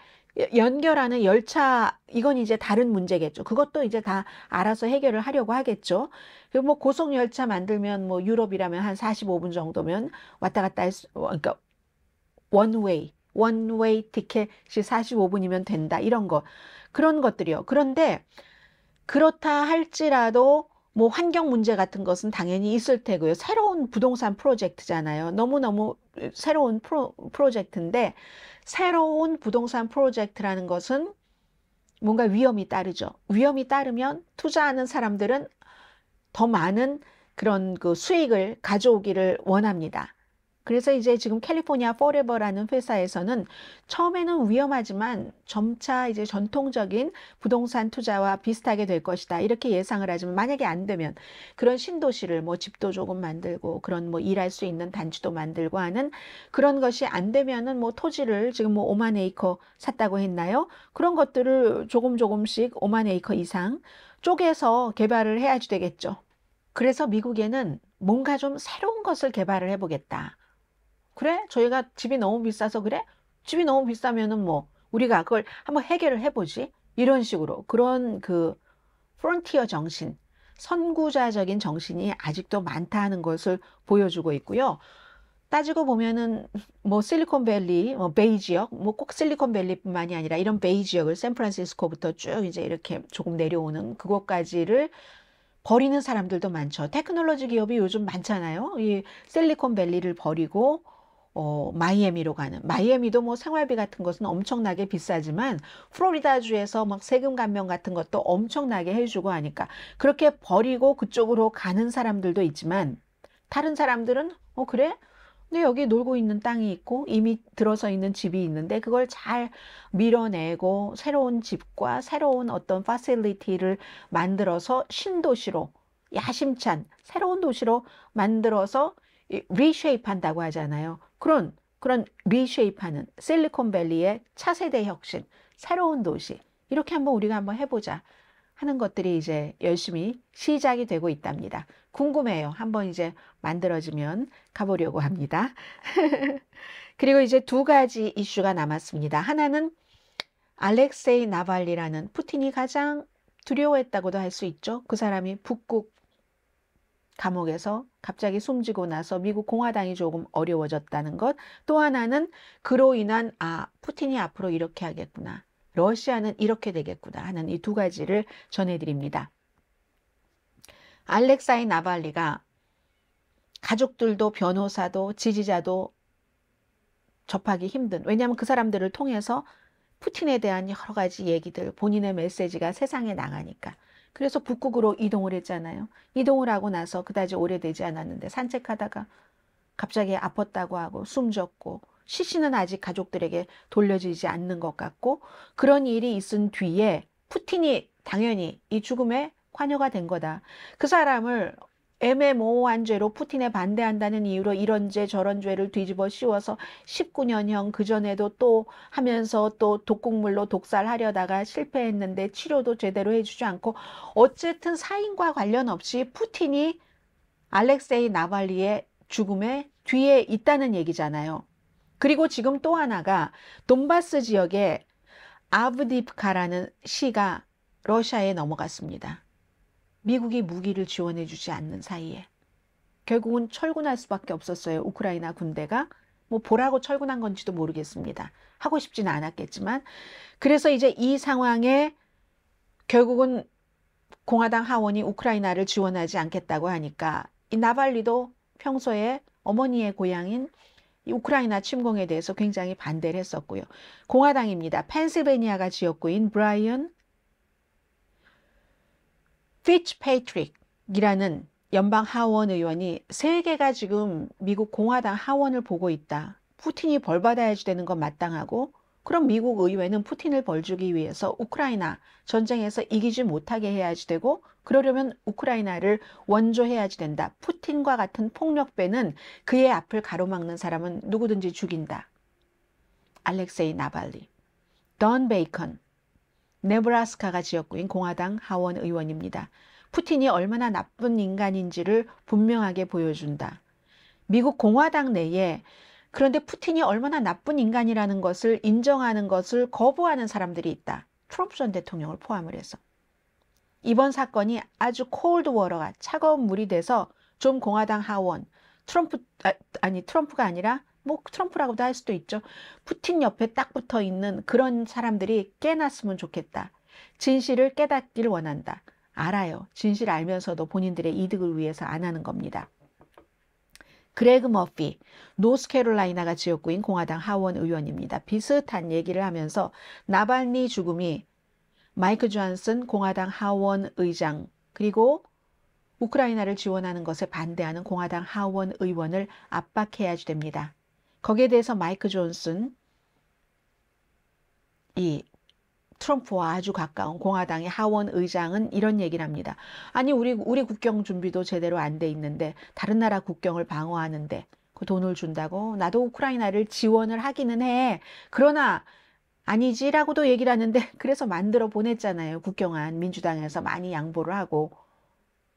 연결하는 열차 이건 이제 다른 문제겠죠. 그것도 이제 다 알아서 해결을 하려고 하겠죠. 그리고 뭐 고속 열차 만들면 뭐 유럽이라면 한 45분 정도면 왔다 갔다 할 수, 어, 그러니까 원웨이 원웨이 티켓이 45분이면 된다 이런 거 그런 것들이요. 그런데 그렇다 할지라도 뭐 환경 문제 같은 것은 당연히 있을 테고요. 새로운 부동산 프로젝트잖아요. 너무너무 새로운 프로, 프로젝트인데 새로운 부동산 프로젝트라는 것은 뭔가 위험이 따르죠. 위험이 따르면 투자하는 사람들은 더 많은 그런 그 수익을 가져오기를 원합니다. 그래서 이제 지금 캘리포니아 포레버라는 회사에서는 처음에는 위험하지만 점차 이제 전통적인 부동산 투자와 비슷하게 될 것이다. 이렇게 예상을 하지만 만약에 안 되면 그런 신도시를 뭐 집도 조금 만들고 그런 뭐 일할 수 있는 단지도 만들고 하는 그런 것이 안 되면은 뭐 토지를 지금 뭐 5만 에이커 샀다고 했나요? 그런 것들을 조금 조금씩 5만 에이커 이상 쪼개서 개발을 해야지 되겠죠. 그래서 미국에는 뭔가 좀 새로운 것을 개발을 해보겠다. 그래? 저희가 집이 너무 비싸서 그래? 집이 너무 비싸면은 뭐 우리가 그걸 한번 해결을 해보지. 이런 식으로 그런 그 프론티어 정신, 선구자적인 정신이 아직도 많다는 것을 보여주고 있고요. 따지고 보면은 뭐 실리콘밸리, 뭐 베이 지역, 뭐 꼭 실리콘밸리뿐만이 아니라 이런 베이 지역을 샌프란시스코부터 쭉 이제 이렇게 조금 내려오는 그것까지를 버리는 사람들도 많죠. 테크놀로지 기업이 요즘 많잖아요. 이 실리콘밸리를 버리고 어, 마이애미로 가는 마이애미도 뭐 생활비 같은 것은 엄청나게 비싸지만 플로리다주에서 막 세금 감면 같은 것도 엄청나게 해주고 하니까 그렇게 버리고 그쪽으로 가는 사람들도 있지만 다른 사람들은 어 그래 근데 여기 놀고 있는 땅이 있고 이미 들어서 있는 집이 있는데 그걸 잘 밀어내고 새로운 집과 새로운 어떤 파실리티를 만들어서 신도시로 야심찬 새로운 도시로 만들어서 리쉐입한다고 하잖아요. 그런 그런 리쉐입하는 실리콘밸리의 차세대 혁신, 새로운 도시 이렇게 한번 우리가 한번 해보자 하는 것들이 이제 열심히 시작이 되고 있답니다. 궁금해요. 한번 이제 만들어지면 가보려고 합니다. <laughs> 그리고 이제 두 가지 이슈가 남았습니다. 하나는 알렉세이 나발리라는 푸틴이 가장 두려워했다고도 할 수 있죠. 그 사람이 북극 감옥에서 갑자기 숨지고 나서 미국 공화당이 조금 어려워졌다는 것. 또 하나는 그로 인한 아, 푸틴이 앞으로 이렇게 하겠구나. 러시아는 이렇게 되겠구나 하는 이 두 가지를 전해드립니다. 알렉사이 나발리가 가족들도 변호사도 지지자도 접하기 힘든 왜냐하면 그 사람들을 통해서 푸틴에 대한 여러 가지 얘기들 본인의 메시지가 세상에 나가니까 그래서 북극으로 이동을 했잖아요. 이동을 하고 나서 그다지 오래되지 않았는데 산책하다가 갑자기 아팠다고 하고 숨졌고 시신은 아직 가족들에게 돌려지지 않는 것 같고 그런 일이 있은 뒤에 푸틴이 당연히 이 죽음에 환여가된 거다. 그 사람을 애매모호한 죄로 푸틴에 반대한다는 이유로 이런 죄 저런 죄를 뒤집어 씌워서 19년형 그전에도 또 하면서 또 독극물로 독살하려다가 실패했는데 치료도 제대로 해주지 않고 어쨌든 사인과 관련 없이 푸틴이 알렉세이 나발리의 죽음에 뒤에 있다는 얘기잖아요. 그리고 지금 또 하나가 돈바스 지역에 아브디프카라는 시가 러시아에 넘어갔습니다. 미국이 무기를 지원해 주지 않는 사이에 결국은 철군할 수밖에 없었어요. 우크라이나 군대가 뭐 보라고 철군한 건지도 모르겠습니다. 하고 싶지는 않았겠지만 그래서 이제 이 상황에 결국은 공화당 하원이 우크라이나를 지원하지 않겠다고 하니까 이 나발리도 평소에 어머니의 고향인 이 우크라이나 침공에 대해서 굉장히 반대를 했었고요. 공화당입니다. 펜실베니아가 지역구인 브라이언 피치 페이트릭이라는 연방 하원 의원이 세계가 지금 미국 공화당 하원을 보고 있다. 푸틴이 벌 받아야지 되는 건 마땅하고 그럼 미국 의회는 푸틴을 벌주기 위해서 우크라이나 전쟁에서 이기지 못하게 해야지 되고 그러려면 우크라이나를 원조해야지 된다. 푸틴과 같은 폭력배는 그의 앞을 가로막는 사람은 누구든지 죽인다. 알렉세이 나발리, 던 베이컨, 네브라스카가 지역구인 공화당 하원 의원입니다. 푸틴이 얼마나 나쁜 인간인지를 분명하게 보여준다. 미국 공화당 내에 그런데 푸틴이 얼마나 나쁜 인간이라는 것을 인정하는 것을 거부하는 사람들이 있다. 트럼프 전 대통령을 포함을 해서. 이번 사건이 아주 콜드워러가 차가운 물이 돼서 좀 공화당 하원, 트럼프, 아, 아니 트럼프가 아니라 뭐 트럼프라고도 할 수도 있죠. 푸틴 옆에 딱 붙어 있는 그런 사람들이 깨났으면 좋겠다. 진실을 깨닫길 원한다. 알아요. 진실 알면서도 본인들의 이득을 위해서 안 하는 겁니다. 그레그 머피, 노스캐롤라이나가 지역구인 공화당 하원 의원입니다. 비슷한 얘기를 하면서 나발니 죽음이 마이크 존슨 공화당 하원 의장 그리고 우크라이나를 지원하는 것에 반대하는 공화당 하원 의원을 압박해야지 됩니다. 거기에 대해서 마이크 존슨 이 트럼프와 아주 가까운 공화당의 하원 의장은 이런 얘기를 합니다. 아니 우리 우리 국경 준비도 제대로 안 돼 있는데 다른 나라 국경을 방어하는데 그 돈을 준다고 나도 우크라이나를 지원을 하기는 해. 그러나 아니지라고도 얘기를 하는데 <laughs> 그래서 만들어 보냈잖아요. 국경안 민주당에서 많이 양보를 하고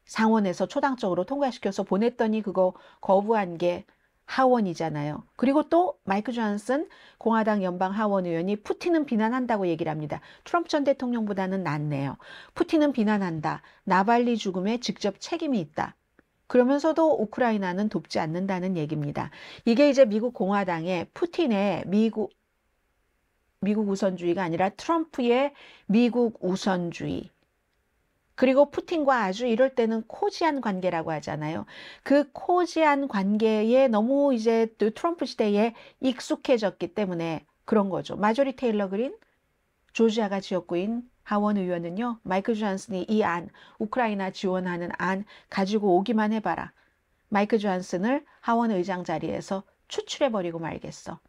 상원에서 초당적으로 통과시켜서 보냈더니 그거 거부한 게 하원이잖아요. 그리고 또 마이크 존슨 공화당 연방 하원 의원이 푸틴은 비난한다고 얘기를 합니다. 트럼프 전 대통령보다는 낫네요. 푸틴은 비난한다. 나발리 죽음에 직접 책임이 있다. 그러면서도 우크라이나는 돕지 않는다는 얘기입니다. 이게 이제 미국 공화당의 푸틴의 미국 미국 우선주의가 아니라 트럼프의 미국 우선주의 그리고 푸틴과 아주 이럴 때는 코지한 관계라고 하잖아요. 그 코지한 관계에 너무 이제 트럼프 시대에 익숙해졌기 때문에 그런 거죠. 마조리 테일러 그린 조지아가 지역구인 하원 의원은요. 마이크조한슨이이 안, 우크라이나 지원하는 안 가지고 오기만 해봐라. 마이크조한슨을 하원 의장 자리에서 추출해버리고 말겠어.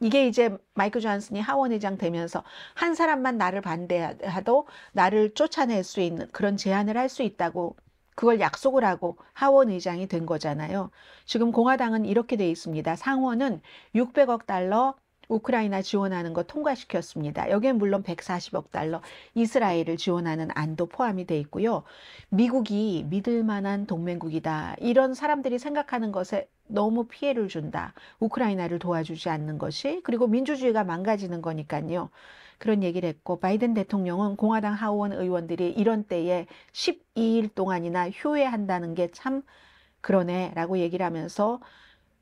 이게 이제 마이클 존슨이 하원의장 되면서 한 사람만 나를 반대하도 나를 쫓아낼 수 있는 그런 제안을 할 수 있다고 그걸 약속을 하고 하원의장이 된 거잖아요. 지금 공화당은 이렇게 돼 있습니다. 상원은 600억 달러 우크라이나 지원하는 거 통과시켰습니다. 여기엔 물론 140억 달러 이스라엘을 지원하는 안도 포함이 돼 있고요. 미국이 믿을 만한 동맹국이다. 이런 사람들이 생각하는 것에 너무 피해를 준다. 우크라이나를 도와주지 않는 것이 그리고 민주주의가 망가지는 거니까요. 그런 얘기를 했고 바이든 대통령은 공화당 하원 의원들이 이런 때에 12일 동안이나 휴회한다는 게 참 그러네라고 얘기를 하면서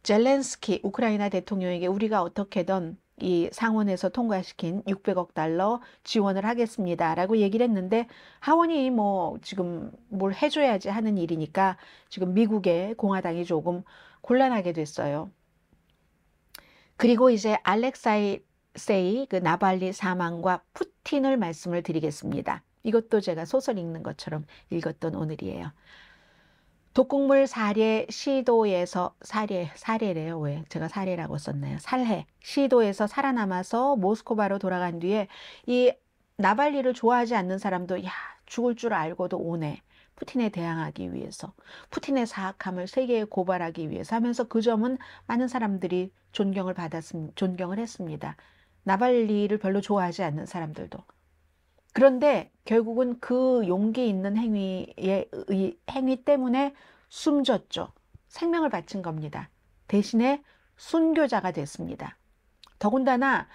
젤렌스키 우크라이나 대통령에게 우리가 어떻게든 이 상원에서 통과시킨 600억 달러 지원을 하겠습니다. 라고 얘기를 했는데 하원이 뭐 지금 뭘 해줘야지 하는 일이니까 지금 미국의 공화당이 조금 곤란하게 됐어요. 그리고 이제 알렉사이 세이 그 나발리 사망과 푸틴을 말씀을 드리겠습니다. 이것도 제가 소설 읽는 것처럼 읽었던 오늘이에요. 독극물 사례 시도에서 사례 사례래요. 왜 제가 사례라고 썼나요? 살해 시도에서 살아남아서 모스코바로 돌아간 뒤에 이 나발리를 좋아하지 않는 사람도 야 죽을 줄 알고도 오네. 푸틴에 대항하기 위해서 푸틴의 사악함을 세계에 고발하기 위해서 하면서 그 점은 많은 사람들이 존경을 받았음 존경을 했습니다. 나발리를 별로 좋아하지 않는 사람들도 그런데 결국은 그 용기 있는 행위의 행위 때문에 숨졌죠. 생명을 바친 겁니다. 대신에 순교자가 됐습니다. 더군다나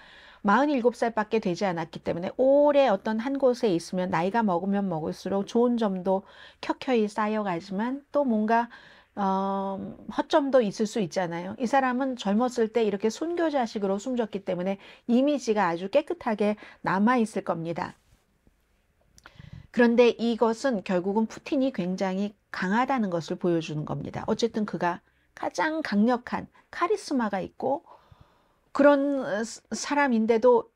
47살밖에 되지 않았기 때문에 오래 어떤 한 곳에 있으면 나이가 먹으면 먹을수록 좋은 점도 켜켜이 쌓여가지만 또 뭔가 어, 허점도 있을 수 있잖아요. 이 사람은 젊었을 때 이렇게 순교자식으로 숨졌기 때문에 이미지가 아주 깨끗하게 남아 있을 겁니다. 그런데 이것은 결국은 푸틴이 굉장히 강하다는 것을 보여주는 겁니다. 어쨌든 그가 가장 강력한 카리스마가 있고 그런 사람인데도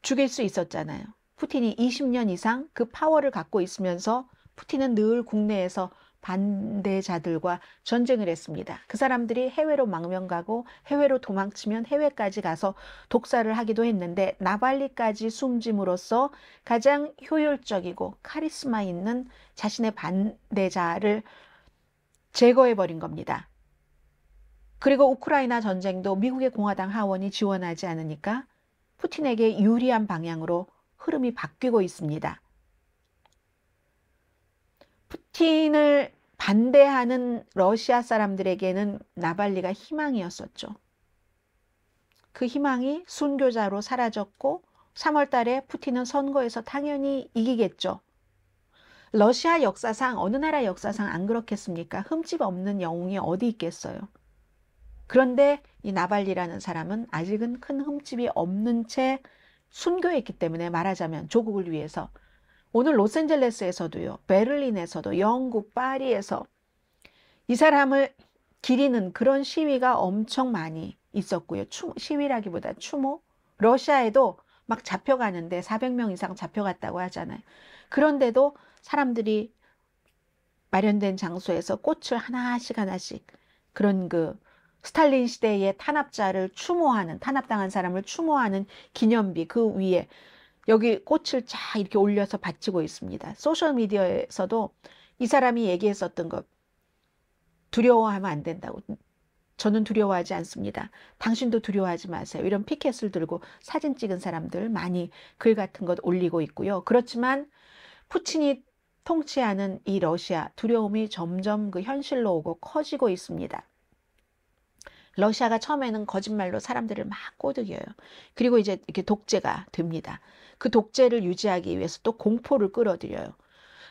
죽일 수 있었잖아요. 푸틴이 20년 이상 그 파워를 갖고 있으면서 푸틴은 늘 국내에서 반대자들과 전쟁을 했습니다. 그 사람들이 해외로 망명 가고 해외로 도망치면 해외까지 가서 독사를 하기도 했는데 나발리까지 숨짐으로써 가장 효율적이고 카리스마 있는 자신의 반대자를 제거해버린 겁니다. 그리고 우크라이나 전쟁도 미국의 공화당 하원이 지원하지 않으니까 푸틴에게 유리한 방향으로 흐름이 바뀌고 있습니다. 푸틴을 반대하는 러시아 사람들에게는 나발리가 희망이었었죠. 그 희망이 순교자로 사라졌고 3월 달에 푸틴은 선거에서 당연히 이기겠죠. 러시아 역사상 어느 나라 역사상 안 그렇겠습니까? 흠집 없는 영웅이 어디 있겠어요. 그런데 이 나발리라는 사람은 아직은 큰 흠집이 없는 채 순교했기 때문에 말하자면 조국을 위해서 오늘 로스앤젤레스에서도요. 베를린에서도 영국 파리에서 이 사람을 기리는 그런 시위가 엄청 많이 있었고요. 추, 시위라기보다 추모. 러시아에도 막 잡혀가는데 400명 이상 잡혀갔다고 하잖아요. 그런데도 사람들이 마련된 장소에서 꽃을 하나씩 하나씩 그런 그 스탈린 시대의 탄압자를 추모하는 탄압당한 사람을 추모하는 기념비 그 위에 여기 꽃을 쫙 이렇게 올려서 바치고 있습니다. 소셜미디어에서도 이 사람이 얘기했었던 것 두려워하면 안 된다고 저는 두려워하지 않습니다. 당신도 두려워하지 마세요. 이런 피켓을 들고 사진 찍은 사람들 많이 글 같은 것 올리고 있고요. 그렇지만 푸틴이 통치하는 이 러시아 두려움이 점점 그 현실로 오고 커지고 있습니다. 러시아가 처음에는 거짓말로 사람들을 막 꼬드겨요. 그리고 이제 이렇게 독재가 됩니다. 그 독재를 유지하기 위해서 또 공포를 끌어들여요.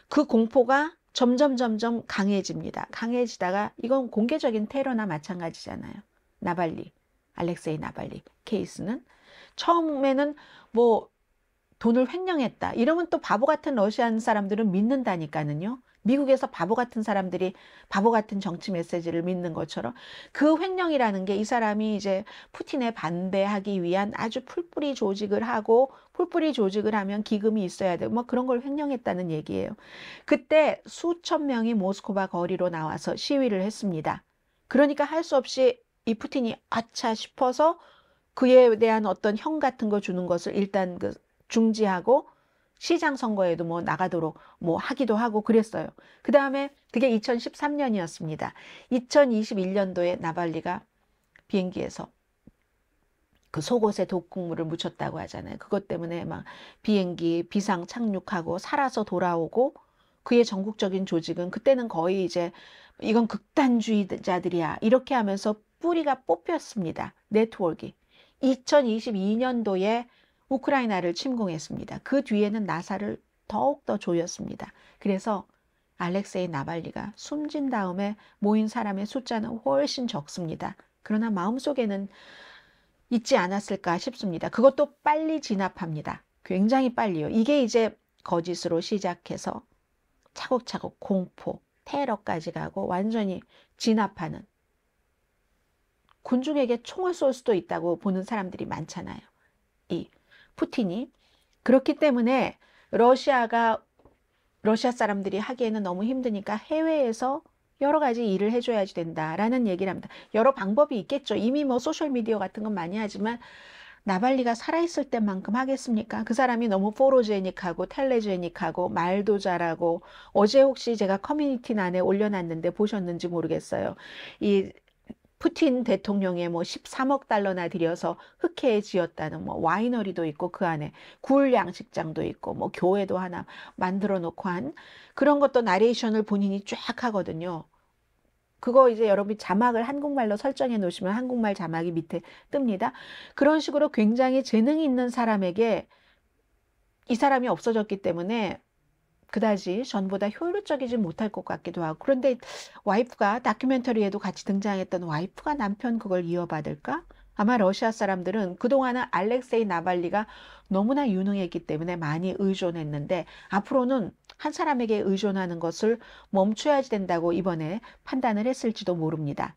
그 공포가 점점 점점 강해집니다. 강해지다가 이건 공개적인 테러나 마찬가지잖아요. 나발리, 알렉세이 나발리 케이스는 처음에는 뭐 돈을 횡령했다. 이러면 또 바보 같은 러시안 사람들은 믿는다니까는요. 미국에서 바보 같은 사람들이 바보 같은 정치 메시지를 믿는 것처럼 그 횡령이라는 게 이 사람이 이제 푸틴에 반대하기 위한 아주 풀뿌리 조직을 하고 풀뿌리 조직을 하면 기금이 있어야 되고 뭐 그런 걸 횡령했다는 얘기예요. 그때 수천 명이 모스크바 거리로 나와서 시위를 했습니다. 그러니까 할 수 없이 이 푸틴이 아차 싶어서 그에 대한 어떤 형 같은 거 주는 것을 일단 그 중지하고 시장 선거에도 뭐 나가도록 뭐 하기도 하고 그랬어요. 그 다음에 그게 2013년이었습니다. 2021년도에 나발리가 비행기에서 그 속옷에 독극물을 묻혔다고 하잖아요. 그것 때문에 막 비행기 비상 착륙하고 살아서 돌아오고 그의 전국적인 조직은 그때는 거의 이제 이건 극단주의자들이야 이렇게 하면서 뿌리가 뽑혔습니다. 네트워크가 2022년도에 우크라이나를 침공했습니다. 그 뒤에는 나사를 더욱더 조였습니다. 그래서 알렉세이 나발리가 숨진 다음에 모인 사람의 숫자는 훨씬 적습니다. 그러나 마음속에는 있지 않았을까 싶습니다. 그것도 빨리 진압합니다. 굉장히 빨리요. 이게 이제 거짓으로 시작해서 차곡차곡 공포, 테러까지 가고 완전히 진압하는 군중에게 총을 쏠 수도 있다고 보는 사람들이 많잖아요. 이 푸틴이. 그렇기 때문에 러시아가 러시아 사람들이 하기에는 너무 힘드니까 해외에서 여러 가지 일을 해줘야지 된다라는 얘기를 합니다. 여러 방법이 있겠죠. 이미 뭐 소셜미디어 같은 건 많이 하지만 나발리가 살아있을 때만큼 하겠습니까? 그 사람이 너무 포로제닉하고 텔레제닉하고 말도 잘하고 어제 혹시 제가 커뮤니티 안에 올려놨는데 보셨는지 모르겠어요. 이 푸틴 대통령의 뭐 13억 달러나 들여서 흑해 지었다는 뭐 와이너리도 있고 그 안에 굴 양식장도 있고 뭐 교회도 하나 만들어 놓고 한 그런 것도 나레이션을 본인이 쫙 하거든요. 그거 이제 여러분이 자막을 한국말로 설정해 놓으시면 한국말 자막이 밑에 뜹니다. 그런 식으로 굉장히 재능 있는 사람에게 이 사람이 없어졌기 때문에 그다지 전보다 효율적이지 못할 것 같기도 하고 그런데 와이프가 다큐멘터리에도 같이 등장했던 와이프가 남편 그걸 이어받을까? 아마 러시아 사람들은 그동안은 알렉세이 나발리가 너무나 유능했기 때문에 많이 의존했는데 앞으로는 한 사람에게 의존하는 것을 멈춰야 지 된다고 이번에 판단을 했을지도 모릅니다.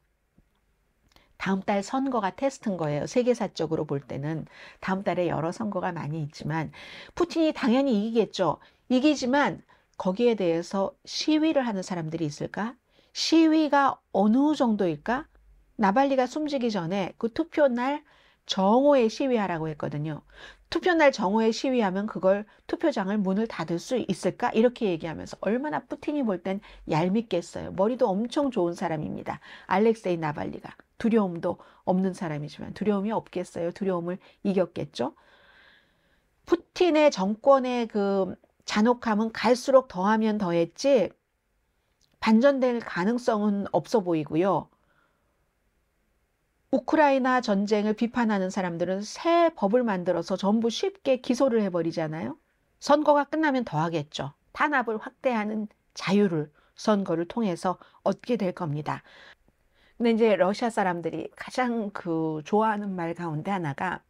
다음 달 선거가 테스트인 거예요. 세계사적으로 볼 때는 다음 달에 여러 선거가 많이 있지만 푸틴이 당연히 이기겠죠. 이기지만 거기에 대해서 시위를 하는 사람들이 있을까? 시위가 어느 정도일까? 나발리가 숨지기 전에 그 투표 날 정오에 시위하라고 했거든요. 투표 날 정오에 시위하면 그걸 투표장을 문을 닫을 수 있을까? 이렇게 얘기하면서 얼마나 푸틴이 볼 땐 얄밉겠어요. 머리도 엄청 좋은 사람입니다. 알렉세이 나발리가. 두려움도 없는 사람이지만 두려움이 없겠어요. 두려움을 이겼겠죠. 푸틴의 정권의 그 잔혹함은 갈수록 더하면 더했지 반전될 가능성은 없어 보이고요. 우크라이나 전쟁을 비판하는 사람들은 새 법을 만들어서 전부 쉽게 기소를 해버리잖아요. 선거가 끝나면 더 하겠죠. 탄압을 확대하는 자유를 선거를 통해서 얻게 될 겁니다. 근데 이제 러시아 사람들이 가장 그 좋아하는 말 가운데 하나가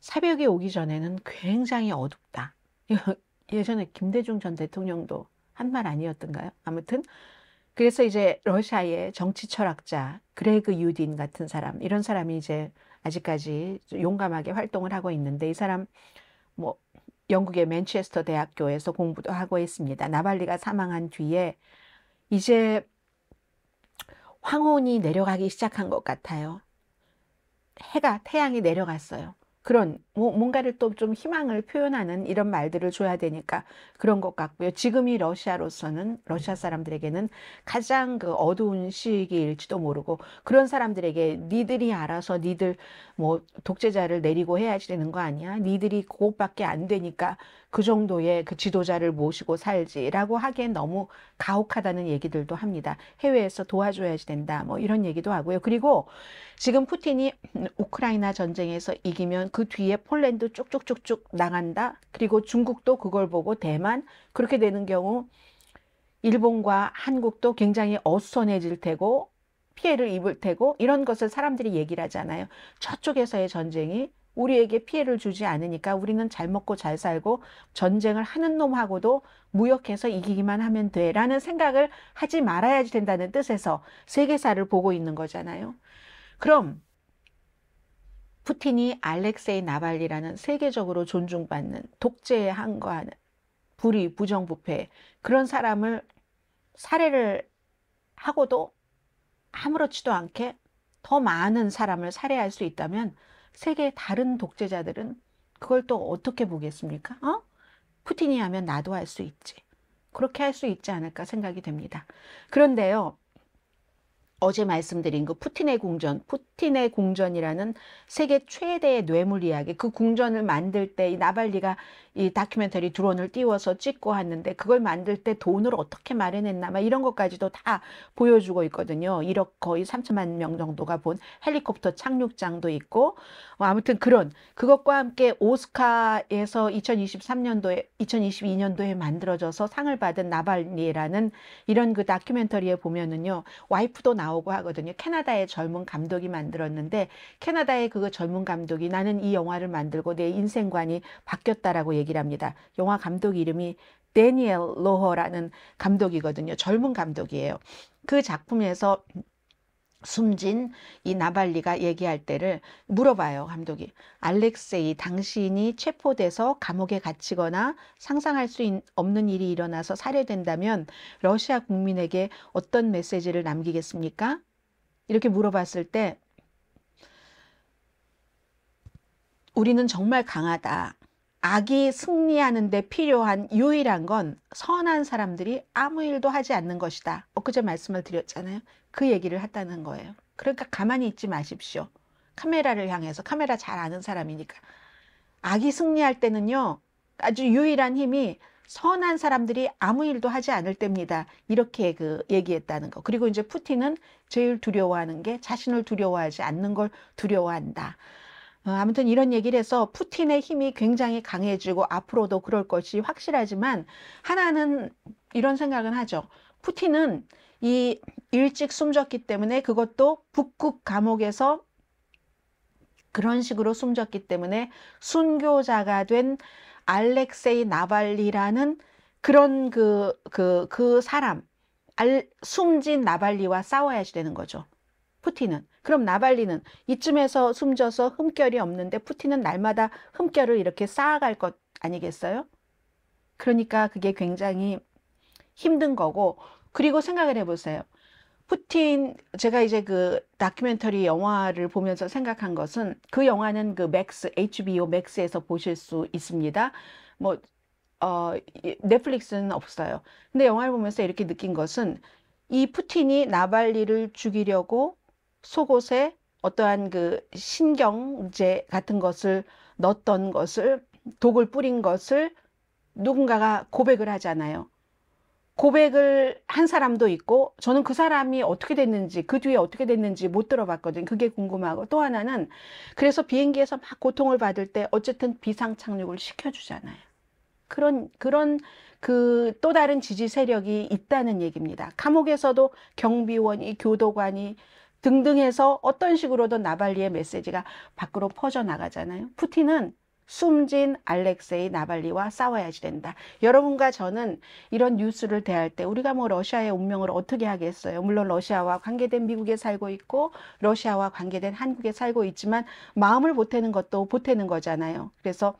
새벽이 오기 전에는 굉장히 어둡다. <laughs> 예전에 김대중 전 대통령도 한 말 아니었던가요? 아무튼 그래서 이제 러시아의 정치 철학자 그레그 유딘 같은 사람 이런 사람이 이제 아직까지 용감하게 활동을 하고 있는데 이 사람 뭐 영국의 맨체스터 대학교에서 공부도 하고 있습니다. 나발리가 사망한 뒤에 이제 황혼이 내려가기 시작한 것 같아요. 해가 태양이 내려갔어요. 그런 뭐 뭔가를 또 좀 희망을 표현하는 이런 말들을 줘야 되니까 그런 것 같고요. 지금이 러시아로서는 러시아 사람들에게는 가장 그 어두운 시기일지도 모르고 그런 사람들에게 니들이 알아서 니들 뭐 독재자를 내리고 해야지 되는 거 아니야? 니들이 그것밖에 안 되니까 그 정도의 그 지도자를 모시고 살지라고 하기엔 너무 가혹하다는 얘기들도 합니다. 해외에서 도와줘야지 된다. 뭐 이런 얘기도 하고요. 그리고 지금 푸틴이 우크라이나 전쟁에서 이기면 그 뒤에 폴란드 쭉쭉쭉쭉 나간다. 그리고 중국도 그걸 보고 대만 그렇게 되는 경우 일본과 한국도 굉장히 어수선해질 테고 피해를 입을 테고 이런 것을 사람들이 얘기를 하잖아요. 저쪽에서의 전쟁이 우리에게 피해를 주지 않으니까 우리는 잘 먹고 잘 살고 전쟁을 하는 놈하고도 무역해서 이기기만 하면 돼 라는 생각을 하지 말아야지 된다는 뜻에서 세계사를 보고 있는 거잖아요. 그럼 푸틴이 알렉세이 나발리라는 세계적으로 존중받는 독재에 항거하는 불의, 부정부패 그런 사람을 살해를 하고도 아무렇지도 않게 더 많은 사람을 살해할 수 있다면 세계 다른 독재자들은 그걸 또 어떻게 보겠습니까? 어? 푸틴이 하면 나도 할 수 있지. 그렇게 할 수 있지 않을까 생각이 됩니다. 그런데요. 어제 말씀드린 그 푸틴의 궁전 푸틴의 궁전이라는 세계 최대의 뇌물 이야기, 그궁전을 만들 때 이 나발리가 이 다큐멘터리 드론을 띄워서 찍고 왔는데 그걸 만들 때 돈을 어떻게 마련했나 막 이런 것까지도 다 보여주고 있거든요. 1억 거의 3천만 명 정도가 본 헬리콥터 착륙장도 있고 뭐 아무튼 그런 그것과 함께 오스카에서 2023년도에 2022년도에 만들어져서 상을 받은 나발리라는 이런 그 다큐멘터리에 보면은요. 와이프도 나 나오고 하거든요. 캐나다의 젊은 감독이 만들었는데 캐나다의 그 젊은 감독이 나는 이 영화를 만들고 내 인생관이 바뀌었다라고 얘기를 합니다. 영화 감독 이름이 데니엘 로허라는 감독이거든요. 젊은 감독이에요. 그 작품에서 숨진 이 나발리가 얘기할 때를 물어봐요 감독이 알렉세이 당신이 체포돼서 감옥에 갇히거나 상상할 수 없는 일이 일어나서 살해된다면 러시아 국민에게 어떤 메시지를 남기겠습니까? 이렇게 물어봤을 때 우리는 정말 강하다 악이 승리하는 데 필요한 유일한 건 선한 사람들이 아무 일도 하지 않는 것이다. 엊그제 말씀을 드렸잖아요. 그 얘기를 했다는 거예요. 그러니까 가만히 있지 마십시오. 카메라를 향해서 카메라 잘 아는 사람이니까. 악이 승리할 때는요. 아주 유일한 힘이 선한 사람들이 아무 일도 하지 않을 때입니다. 이렇게 그 얘기했다는 거. 그리고 이제 푸틴은 제일 두려워하는 게 자신을 두려워하지 않는 걸 두려워한다. 어, 아무튼 이런 얘기를 해서 푸틴의 힘이 굉장히 강해지고 앞으로도 그럴 것이 확실하지만 하나는 이런 생각은 하죠. 푸틴은 이 일찍 숨졌기 때문에 그것도 북극 감옥에서 그런 식으로 숨졌기 때문에 순교자가 된 알렉세이 나발리라는 그런 그, 그, 그 사람, 알, 숨진 나발리와 싸워야지 되는 거죠. 푸틴은 그럼 나발리는 이쯤에서 숨져서 흠결이 없는데 푸틴은 날마다 흠결을 이렇게 쌓아갈 것 아니겠어요? 그러니까 그게 굉장히 힘든 거고 그리고 생각을 해보세요. 푸틴 제가 이제 그 다큐멘터리 영화를 보면서 생각한 것은 그 영화는 그 맥스 HBO 맥스에서 보실 수 있습니다. 뭐 어, 넷플릭스는 없어요. 근데 영화를 보면서 이렇게 느낀 것은 이 푸틴이 나발리를 죽이려고 속옷에 어떠한 그 신경제 같은 것을 넣었던 것을 독을 뿌린 것을 누군가가 고백을 하잖아요. 고백을 한 사람도 있고 저는 그 사람이 어떻게 됐는지 그 뒤에 어떻게 됐는지 못 들어봤거든요. 그게 궁금하고 또 하나는 그래서 비행기에서 막 고통을 받을 때 어쨌든 비상 착륙을 시켜주잖아요. 그런 그런 그 또 다른 지지 세력이 있다는 얘기입니다. 감옥에서도 경비원이 교도관이 등등 해서 어떤 식으로든 나발리의 메시지가 밖으로 퍼져나가잖아요. 푸틴은 숨진 알렉세이 나발리와 싸워야지 된다. 여러분과 저는 이런 뉴스를 대할 때 우리가 뭐 러시아의 운명을 어떻게 하겠어요? 물론 러시아와 관계된 미국에 살고 있고 러시아와 관계된 한국에 살고 있지만 마음을 보태는 것도 보태는 거잖아요. 그래서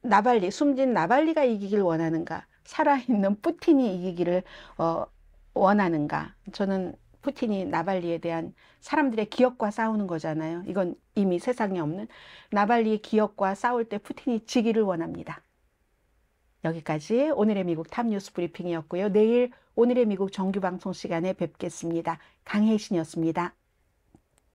나발리, 숨진 나발리가 이기길 원하는가? 살아있는 푸틴이 이기기를 어, 원하는가? 저는 푸틴이 나발리에 대한 사람들의 기억과 싸우는 거잖아요. 이건 이미 세상에 없는 나발리의 기억과 싸울 때 푸틴이 지기를 원합니다. 여기까지 오늘의 미국 탑뉴스 브리핑이었고요. 내일 오늘의 미국 정규 방송 시간에 뵙겠습니다. 강혜신이었습니다.